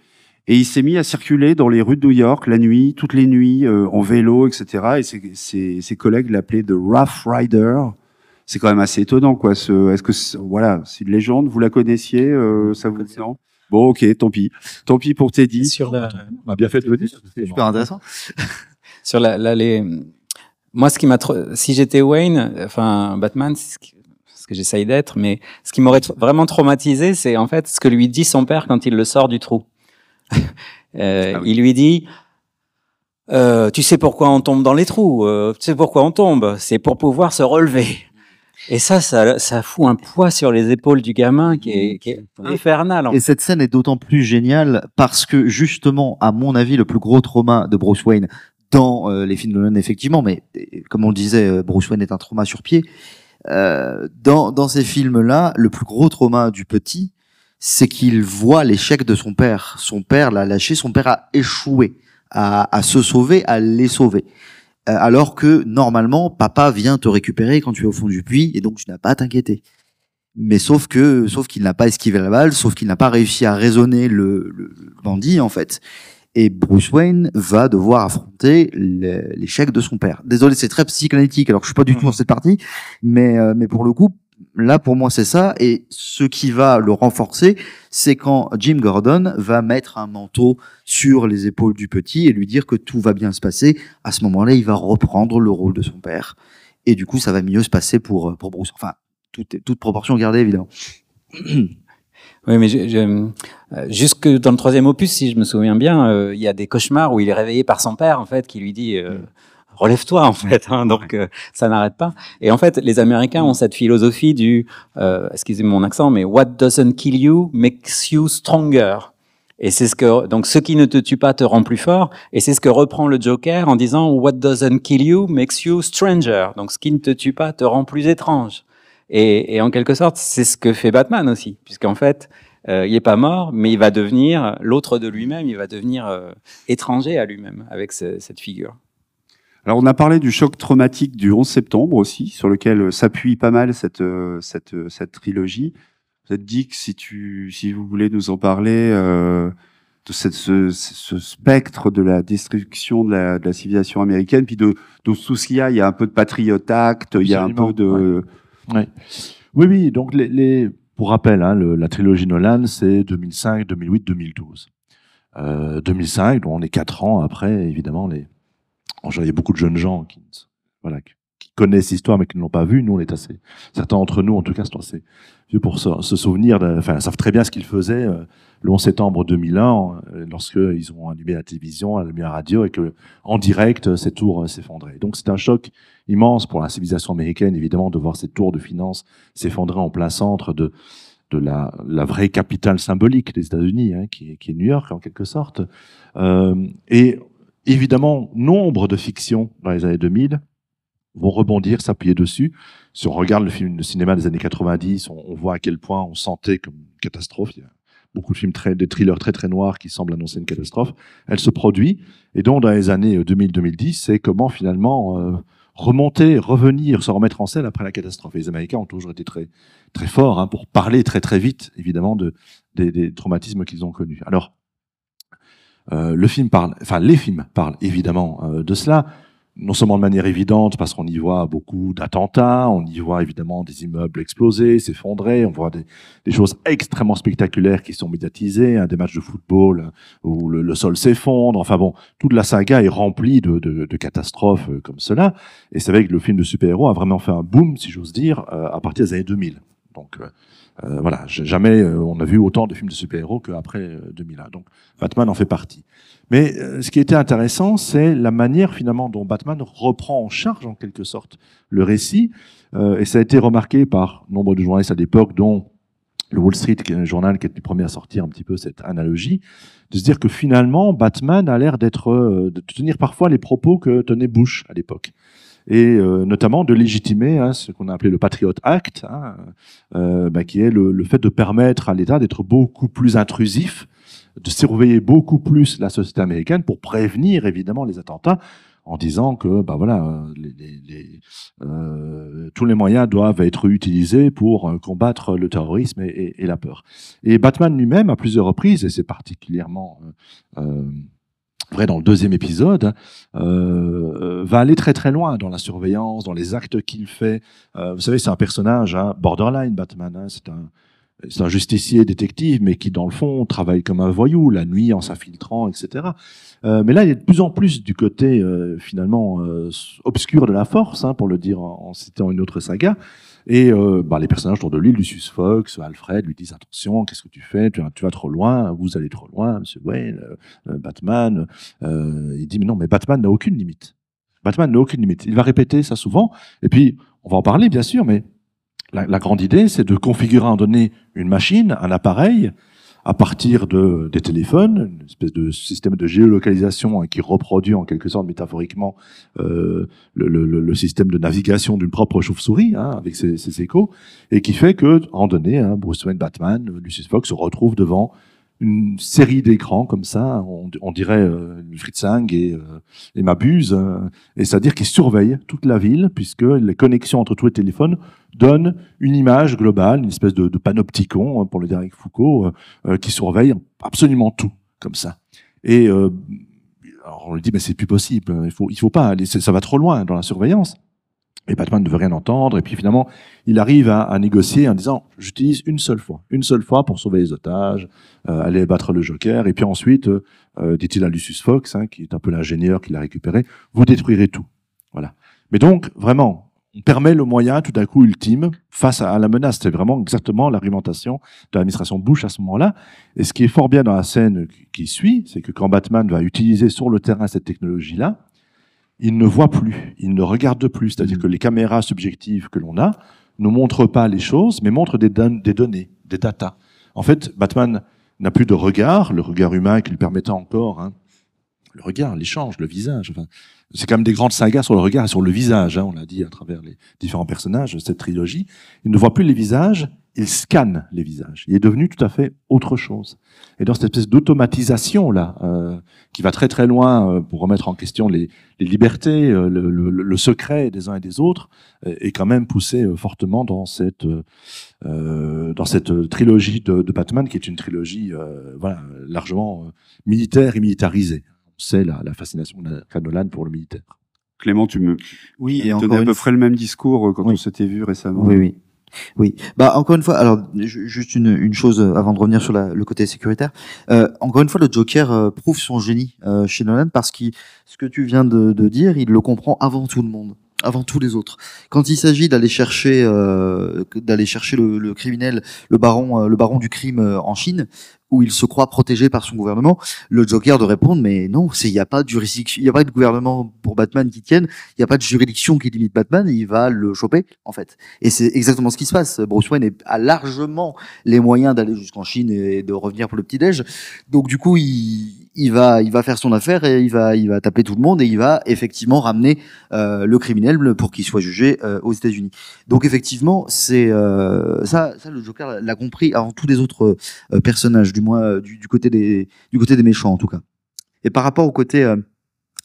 S1: Et il s'est mis à circuler dans les rues de New York la nuit, toutes les nuits, en vélo, etc. Et ses, ses, ses collègues l'appelaient The Rough Rider, c'est quand même assez étonnant, quoi. Ce, est-ce que voilà, c'est une légende Vous la connaissiez euh, Ça vous
S2: Bon, ok, tant pis. Tant pis pour Teddy. Sur bien fait de C'est super intéressant. Sur la, moi, ce qui m'a, trop... si j'étais Wayne, enfin Batman, ce ce que j'essaye d'être, mais ce qui m'aurait vraiment traumatisé, c'est en fait ce que lui dit son père quand il le sort du trou. Euh, ah il lui dit, euh, tu sais pourquoi on tombe dans les trous, tu sais pourquoi on tombe, c'est pour pouvoir se relever. Et ça, ça, ça, fout un poids sur les épaules du gamin qui est, qui infernal. Et cette
S3: scène est d'autant plus géniale parce que justement, à mon avis, le plus gros trauma de Bruce Wayne dans euh, les films de Nolan, effectivement, mais euh, comme on le disait, euh, Bruce Wayne est un trauma sur pied. dans, ces films-là, le plus gros trauma du petit, c'est qu'il voit l'échec de son père. Son père l'a lâché, son père a échoué à, à se sauver, à les sauver. Euh, alors que normalement, papa vient te récupérer quand tu es au fond du puits, et donc tu n'as pas à t'inquiéter. Mais sauf que, sauf qu'il n'a pas esquivé la balle, sauf qu'il n'a pas réussi à raisonner le, bandit en fait. Et Bruce Wayne va devoir affronter l'échec de son père. Désolé, c'est très psychanalytique, alors que je suis pas du tout mmh. dans cette partie, mais euh, mais pour le coup, là, pour moi, c'est ça. Et ce qui va le renforcer, c'est quand Jim Gordon va mettre un manteau sur les épaules du petit et lui dire que tout va bien se passer. À ce moment-là, il va reprendre le rôle de son père. Et du coup, ça va mieux se passer pour, euh, pour
S2: Bruce. Enfin, toute, proportion gardée, évidemment. Oui, mais euh, jusque dans le troisième opus, si je me souviens bien, euh, il y a des cauchemars où il est réveillé par son père, en fait, qui lui dit mm relève-toi en fait. Hein, donc euh, ça n'arrête pas. Et en fait, les Américains ont cette philosophie du, euh, excusez mon accent, mais what doesn't kill you makes you stronger. Et c'est ce que donc ce qui ne te tue pas te rend plus fort. Et c'est ce que reprend le Joker en disant what doesn't kill you makes you stranger. Donc ce qui ne te tue pas te rend plus étrange. Et, en quelque sorte, c'est ce que fait Batman aussi, puisqu'en fait, euh, il n'est pas mort, mais il va devenir l'autre de lui-même, il va devenir étranger à lui-même avec cette figure.
S1: Alors on a parlé du choc traumatique du 11 septembre aussi, sur lequel s'appuie pas mal cette, euh, cette, euh, cette trilogie. Vous êtes dit si, tu, si vous voulez nous en parler, euh, de cette, ce, spectre de la destruction de la, civilisation américaine, puis de, tout ce qu'il y a, il y a un peu de Patriot il y a un peu de...
S4: Oui, oui, donc les, pour rappel, hein, la trilogie Nolan, c'est 2005, 2008, 2012. 2005, on est quatre ans après, évidemment, les, il y a beaucoup de jeunes gens qui, voilà, qui connaissent l'histoire mais qui ne l'ont pas vue. Nous, on est assez, certains d'entre nous, en tout cas, sont assez vieux pour se, souvenir, enfin, savent très bien ce qu'ils faisaient euh, le 11 septembre 2001, euh, lorsqu'ils ont allumé la télévision, allumé la radio et que, en direct, euh, ces tours s'effondraient. Donc, c'est un choc immense pour la civilisation américaine, évidemment, de voir ces tours de finances s'effondrer en plein centre de, de la, vraie capitale symbolique des États-Unis, hein, qui, est New York en quelque sorte. Euh, et Évidemment, nombre de fictions dans les années 2000 vont rebondir, s'appuyer dessus. Si on regarde le film de cinéma des années 90, on, voit à quel point on sentait comme une catastrophe. Il y a beaucoup de films très, des thrillers très très noirs qui semblent annoncer une catastrophe. Elle se produit. Et donc, dans les années 2000-2010, c'est comment finalement euh, remonter, revenir, se remettre en scène après la catastrophe. Et les Américains ont toujours été très très forts hein, pour parler très très vite, évidemment, de, des, des traumatismes qu'ils ont connus. Alors, euh, le film parle, enfin les films parlent évidemment euh, de cela, non seulement de manière évidente parce qu'on y voit beaucoup d'attentats, on y voit évidemment des immeubles exploser, s'effondrer, on voit des, choses extrêmement spectaculaires qui sont médiatisées, hein, des matchs de football où le, sol s'effondre, enfin bon, toute la saga est remplie de, catastrophes euh, comme cela, et c'est vrai que le film de super-héros a vraiment fait un boom, si j'ose dire, à partir des années 2000. Donc euh, euh, voilà, jamais euh, on a vu autant de films de super-héros qu'après 2001. Hein. Donc Batman en fait partie. Mais ce qui était intéressant, c'est la manière finalement dont Batman reprend en charge en quelque sorte le récit. et ça a été remarqué par nombre de journalistes à l'époque, dont le Wall Street qui Journal, qui est le premier à sortir un petit peu cette analogie, de se dire que finalement, Batman a l'air d'être, de tenir parfois les propos que tenait Bush à l'époque et euh, notamment de légitimer hein, ce qu'on a appelé le Patriot Act, hein, euh, bah, qui est le, fait de permettre à l'État d'être beaucoup plus intrusif, de surveiller beaucoup plus la société américaine pour prévenir évidemment les attentats en disant que bah voilà euh, tous les moyens doivent être utilisés pour combattre le terrorisme et, la peur. Et Batman lui-même à plusieurs reprises et c'est particulièrement vrai dans le deuxième épisode, euh, va aller très très loin dans la surveillance, dans les actes qu'il fait. Euh, vous savez, c'est un personnage hein, borderline, Batman. Hein, c'est un c'est un justicier détective, mais qui dans le fond travaille comme un voyou la nuit en s'infiltrant, etc. Euh, mais là, il est de plus en plus du côté euh, finalement euh, obscur de la force, hein, pour le dire en citant une autre saga. Et euh, bah, les personnages autour de lui, Lucius Fox, Alfred, lui disent attention, qu'est-ce que tu fais tu, vas trop loin, vous allez trop loin, Monsieur Wayne, euh, euh, Batman. il dit mais non, mais Batman n'a aucune limite. Batman n'a aucune limite. Il va répéter ça souvent. Et puis on va en parler bien sûr, mais la, grande idée, c'est de configurer à un donné une machine, un appareil à partir de, des téléphones, une espèce de système de géolocalisation hein, qui reproduit en quelque sorte métaphoriquement euh, le, le, système de navigation d'une propre chauve-souris hein, avec ses, ses, échos, et qui fait que, en donné, hein, Bruce Wayne, Batman, Lucius Fox se retrouvent devant une série d'écrans comme ça, on, on dirait euh, Fritzing et, euh, et Mabuse, euh, et c'est-à-dire qu'ils surveillent toute la ville, puisque les connexions entre tous les téléphones donnent une image globale, une espèce de, panopticon, hein, pour le dire avec Foucault, euh, qui surveille absolument tout, comme ça. Et on lui dit, mais c'est plus possible, il faut, il faut pas, aller, ça va trop loin dans la surveillance. Et Batman ne veut rien entendre. Et puis finalement, il arrive à, négocier en disant j'utilise une seule fois, une seule fois pour sauver les otages, euh, aller battre le Joker. Et puis ensuite, euh, euh, dit-il à Lucius Fox, hein, qui est un peu l'ingénieur qui l'a récupéré, vous détruirez tout. Voilà. Mais donc, vraiment, on permet le moyen tout à coup ultime face à, la menace. C'est vraiment exactement l'argumentation de l'administration Bush à ce moment-là. Et ce qui est fort bien dans la scène qui suit, c'est que quand Batman va utiliser sur le terrain cette technologie-là, il ne voit plus, il ne regarde plus. C'est-à-dire mm. que les caméras subjectives que l'on a ne montrent pas les choses, mais montrent des, des données, des datas. En fait, Batman n'a plus de regard, le regard humain qui lui permettait encore, hein. le regard, l'échange, le visage. Enfin, c'est quand même des grandes sagas sur le regard et sur le visage. Hein, on l'a dit à travers les différents personnages de cette trilogie. Il ne voit plus les visages, il scanne les visages. Il est devenu tout à fait autre chose. Et dans cette espèce d'automatisation là, euh, qui va très très loin euh, pour remettre en question les, libertés, euh, le, secret des uns et des autres, est quand même poussé fortement dans cette dans cette trilogie de, Batman, qui est une trilogie voilà largement militaire et militarisée. On sait la, fascination de Nolan pour le militaire. Clément, tu me oui, et à peu
S1: près le même discours quand on s'était vu récemment. Oui, oui.
S3: Oui, bah encore une fois, alors juste une, chose euh, avant de revenir sur le côté sécuritaire. Euh, encore une fois, le Joker euh, prouve son génie chez Nolan parce que ce que tu viens de, dire, il le comprend avant tout le monde avant tous les autres. Quand il s'agit d'aller chercher, euh, d'aller chercher le, le, criminel, le baron, euh, le baron du crime euh, en Chine, où il se croit protégé par son gouvernement, le Joker de répondre mais non, c'est il n'y a pas de il y a pas de gouvernement pour Batman qui tienne, il n'y a pas de juridiction qui limite Batman, il va le choper en fait. Et c'est exactement ce qui se passe. Bruce Wayne a largement les moyens d'aller jusqu'en Chine et de revenir pour le petit déj. Donc du coup, il il va, il va faire son affaire et il va, il va taper tout le monde et il va effectivement ramener euh, le criminel pour qu'il soit jugé euh, aux États-Unis. Donc effectivement, c'est euh, ça, ça, le Joker l'a compris avant tous les autres personnages, du moins du, du, côté des, du côté des méchants en tout cas. Et par rapport au côté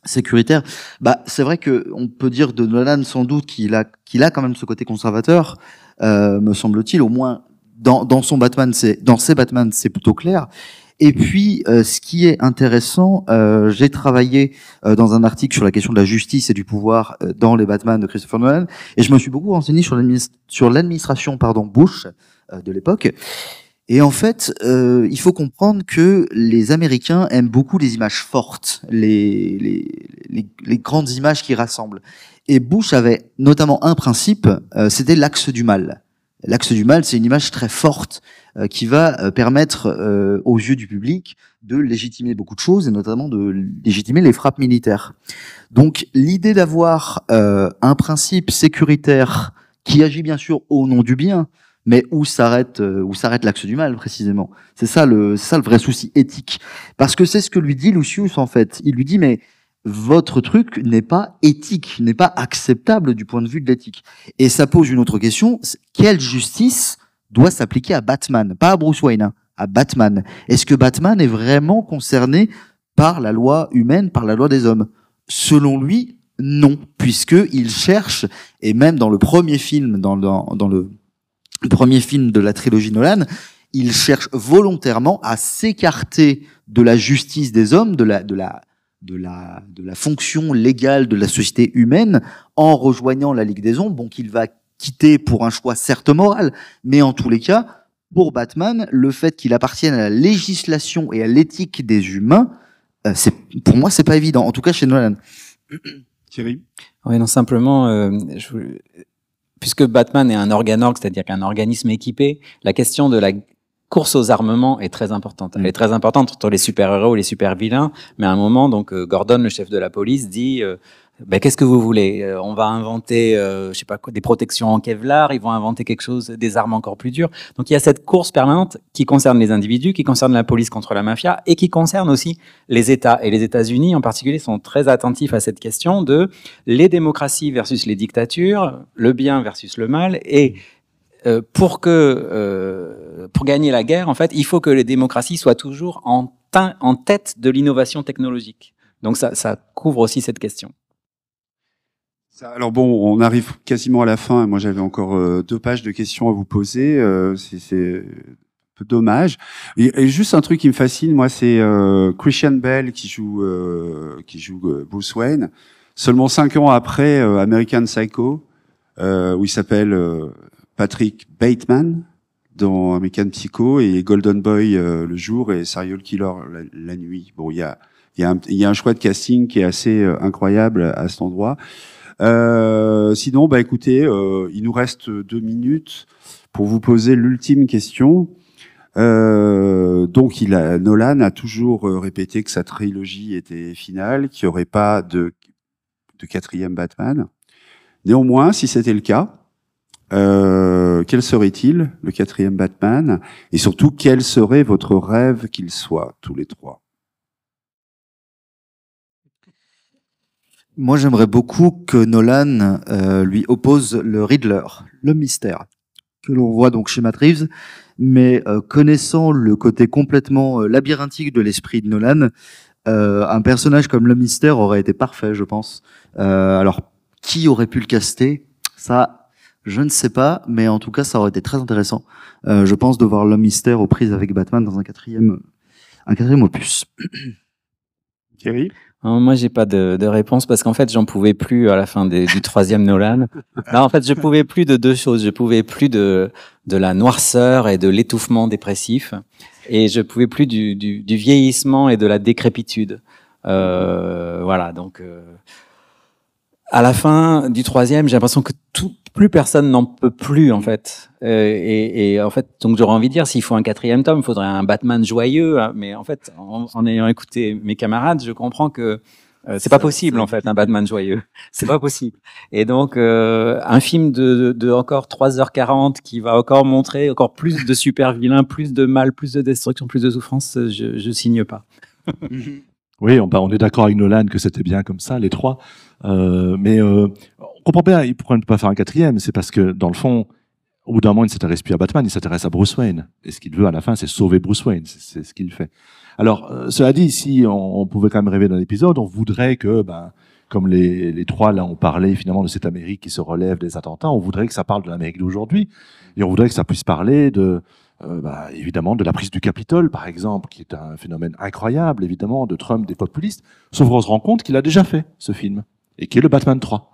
S3: sécuritaire, bah c'est vrai que on peut dire de Nolan sans doute qu'il a, qu'il a quand même ce côté conservateur, me semble-t-il, au moins dans, dans son Batman, c'est dans ses Batman, c'est plutôt clair. Et puis, euh, ce qui est intéressant, euh, j'ai travaillé euh, dans un article sur la question de la justice et du pouvoir dans les Batman de Christopher Nolan, et je me suis beaucoup renseigné sur l'administration pardon Bush de l'époque. Et en fait, il faut comprendre que les Américains aiment beaucoup les images fortes, les, les, les, les grandes images qui rassemblent. Et Bush avait notamment un principe, c'était l'axe du mal. L'axe du mal, c'est une image très forte euh, qui va euh, permettre euh, aux yeux du public de légitimer beaucoup de choses et notamment de légitimer les frappes militaires. Donc l'idée d'avoir un principe sécuritaire qui agit bien sûr au nom du bien, mais où s'arrête où s'arrête l'axe du mal précisément. C'est ça le ça le vrai souci éthique parce que c'est ce que lui dit Lucius en fait. Il lui dit mais votre truc n'est pas éthique, n'est pas acceptable du point de vue de l'éthique. Et ça pose une autre question, quelle justice doit s'appliquer à Batman, pas à Bruce Wayne, hein, à Batman Est-ce que Batman est vraiment concerné par la loi humaine, par la loi des hommes Selon lui, non, puisque il cherche, et même dans le premier film, dans le premier film de la trilogie Nolan, il cherche volontairement à s'écarter de la justice des hommes, de la, de la de la, de la fonction légale de la société humaine en rejoignant la Ligue des Ombres, bon, qu'il va quitter pour un choix certes moral, mais en tous les cas, pour Batman, le fait qu'il appartienne à la législation et à l'éthique des humains, euh, c'est pour moi c'est pas évident. En tout cas chez Nolan.
S2: Thierry. Oui, non simplement, euh, je, puisque Batman est un organorgue, c'est-à-dire qu'un organisme équipé, la question de la course aux armements est très importante. Elle mm. est très importante entre les super-héros et les super-vilains, mais à un moment, donc euh, Gordon, le chef de la police, dit euh, ben, qu'est-ce que vous voulez euh, On va inventer, je sais pas quoi, des protections en Kevlar, ils vont inventer quelque chose, des armes encore plus dures. Donc il y a cette course permanente qui concerne les individus, qui concerne la police contre la mafia et qui concerne aussi les États. Et les États-Unis en particulier sont très attentifs à cette question de les démocraties versus les dictatures, le bien versus le mal et euh, pour que euh, pour gagner la guerre, en fait, il faut que les démocraties soient toujours en, en tête de l'innovation technologique. Donc ça, couvre aussi cette question.
S1: Alors bon, on arrive quasiment à la fin. Moi, j'avais encore euh, deux pages de questions à vous poser. C'est dommage. Et, juste un truc qui me fascine, moi, c'est Christian Bell qui joue qui joue Bruce Wayne. Seulement cinq ans après American Psycho, où il s'appelle Patrick Bateman dans American Psycho et Golden Boy euh, le jour et Serial Killer la, nuit. Bon, il y a, y, y a un choix de casting qui est assez euh, incroyable à cet endroit. Euh, sinon, bah écoutez, il nous reste deux minutes pour vous poser l'ultime question. donc, il a, Nolan a toujours répété que sa trilogie était finale, qu'il n'y aurait pas de, de quatrième Batman. Néanmoins, si c'était le cas, euh, quel serait-il, le quatrième Batman Et surtout, quel serait votre rêve qu'il soit, tous les trois
S3: Moi, j'aimerais beaucoup que Nolan euh, lui oppose le Riddler, le mystère, que l'on voit donc chez Matt Mais euh, connaissant le côté complètement labyrinthique de l'esprit de Nolan, un personnage comme le mystère aurait été parfait, je pense. alors, qui aurait pu le caster Ça, je ne sais pas, mais en tout cas, ça aurait été très intéressant, euh, je pense, de voir l'homme mystère aux prises avec Batman dans un quatrième, un quatrième opus.
S2: Thierry moi, j'ai pas de, réponse parce qu'en fait, j'en pouvais plus à la fin du troisième Nolan. en fait, je pouvais plus de deux choses. Je pouvais plus de de la noirceur et de l'étouffement dépressif, et je pouvais plus du, du, vieillissement et de la décrépitude. Euh, voilà, donc. Euh, à la fin du troisième, j'ai l'impression que tout, plus personne n'en peut plus en fait. Euh, et, en fait, donc j'aurais envie de dire, s'il faut un quatrième tome, il faudrait un Batman joyeux. Hein. mais en fait, en, ayant écouté mes camarades, je comprends que euh, c'est pas possible en fait un Batman joyeux. C'est pas possible. Et donc euh, un film de, encore 3h40 qui va encore montrer encore plus de super vilains, plus de mal, plus de destruction, plus de souffrance, je, signe pas.
S4: oui, on, bah, on est d'accord avec Nolan que c'était bien comme ça, les trois. Euh, mais euh, on comprend bien pourquoi il ne peut pas faire un quatrième. C'est parce que dans le fond, au bout d'un moment, il ne s'intéresse plus à Batman, il s'intéresse à Bruce Wayne. Et ce qu'il veut à la fin, c'est sauver Bruce Wayne. C'est ce qu'il fait. Alors, euh, cela dit, si on, pouvait quand même rêver d'un épisode, on voudrait que, ben, comme les, trois là ont parlé finalement de cette Amérique qui se relève des attentats, on voudrait que ça parle de l'Amérique d'aujourd'hui. Et on voudrait que ça puisse parler de, ben, évidemment, de la prise du Capitole, par exemple, qui est un phénomène incroyable, évidemment, de Trump, des populistes. Sauf qu'on se rend compte qu'il a déjà fait ce film et qui est le Batman 3.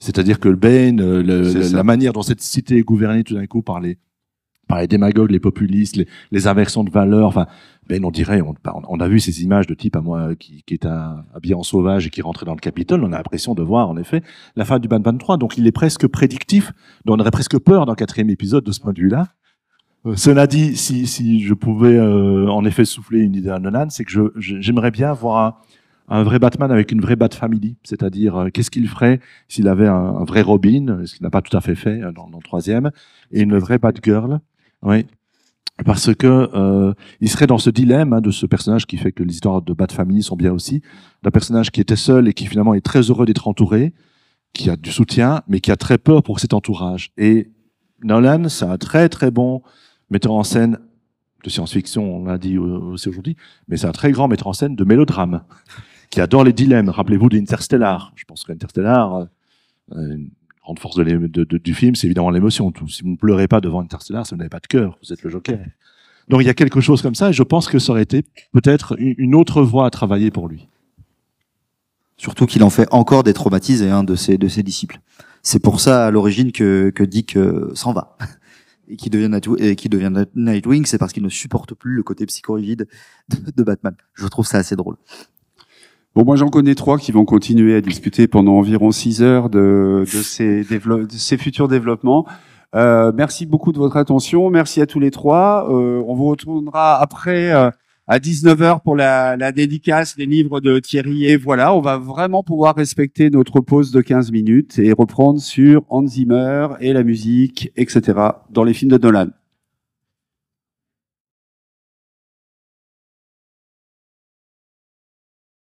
S4: C'est-à-dire que le Bane, euh, la, manière dont cette cité est gouvernée tout d'un coup par les, par les démagogues, les populistes, les, inversions de valeurs. Enfin, ben on dirait, on, on, a vu ces images de type à moi qui, qui est habillé en sauvage et qui rentrait dans le Capitole. On a l'impression de voir en effet la fin du Batman 3, Donc il est presque prédictif. on aurait presque peur dans quatrième épisode de ce point de vue-là. Euh, cela dit, si, si je pouvais euh, en effet souffler une idée à Nolan, c'est que j'aimerais bien voir un, un vrai Batman avec une vraie Bat Family, c'est-à-dire euh, qu'est-ce qu'il ferait s'il avait un, vrai Robin, ce qu'il n'a pas tout à fait fait euh, dans, dans le troisième, et une vraie Batgirl, oui, parce que euh, il serait dans ce dilemme hein, de ce personnage qui fait que les histoires de Bat Family sont bien aussi, d'un personnage qui était seul et qui finalement est très heureux d'être entouré, qui a du soutien, mais qui a très peur pour cet entourage. Et Nolan, c'est un très très bon metteur en scène de science-fiction, on l'a dit aussi aujourd'hui, mais c'est un très grand metteur en scène de mélodrame qui adore les dilemmes. Rappelez-vous d'Interstellar. Je pense qu'Interstellar, euh, euh, une grande force du film, c'est évidemment l'émotion. Si vous ne pleurez pas devant Interstellar, vous n'avez pas de cœur, vous êtes le joker. Donc il y a quelque chose comme ça, et je pense que ça aurait été peut-être une autre voie à travailler pour lui. Surtout qu'il en fait encore
S3: des traumatisés hein, de, ses, de ses disciples. C'est pour ça à l'origine que, Dick euh, s'en va et qui devient, Nightwing, c'est parce qu'il ne supporte plus le côté psychorigide de, de Batman. Je trouve ça assez drôle.
S1: Bon, moi j'en connais trois qui vont continuer à discuter pendant environ six heures de, de, ces, de ces, futurs développements. Euh, merci beaucoup de votre attention. Merci à tous les trois. Euh, on vous retournera après euh, à 19 heures pour la, dédicace des livres de Thierry. Et voilà, on va vraiment pouvoir respecter notre pause de 15 minutes et reprendre sur Hans Zimmer et la musique, etc. dans les films de Nolan.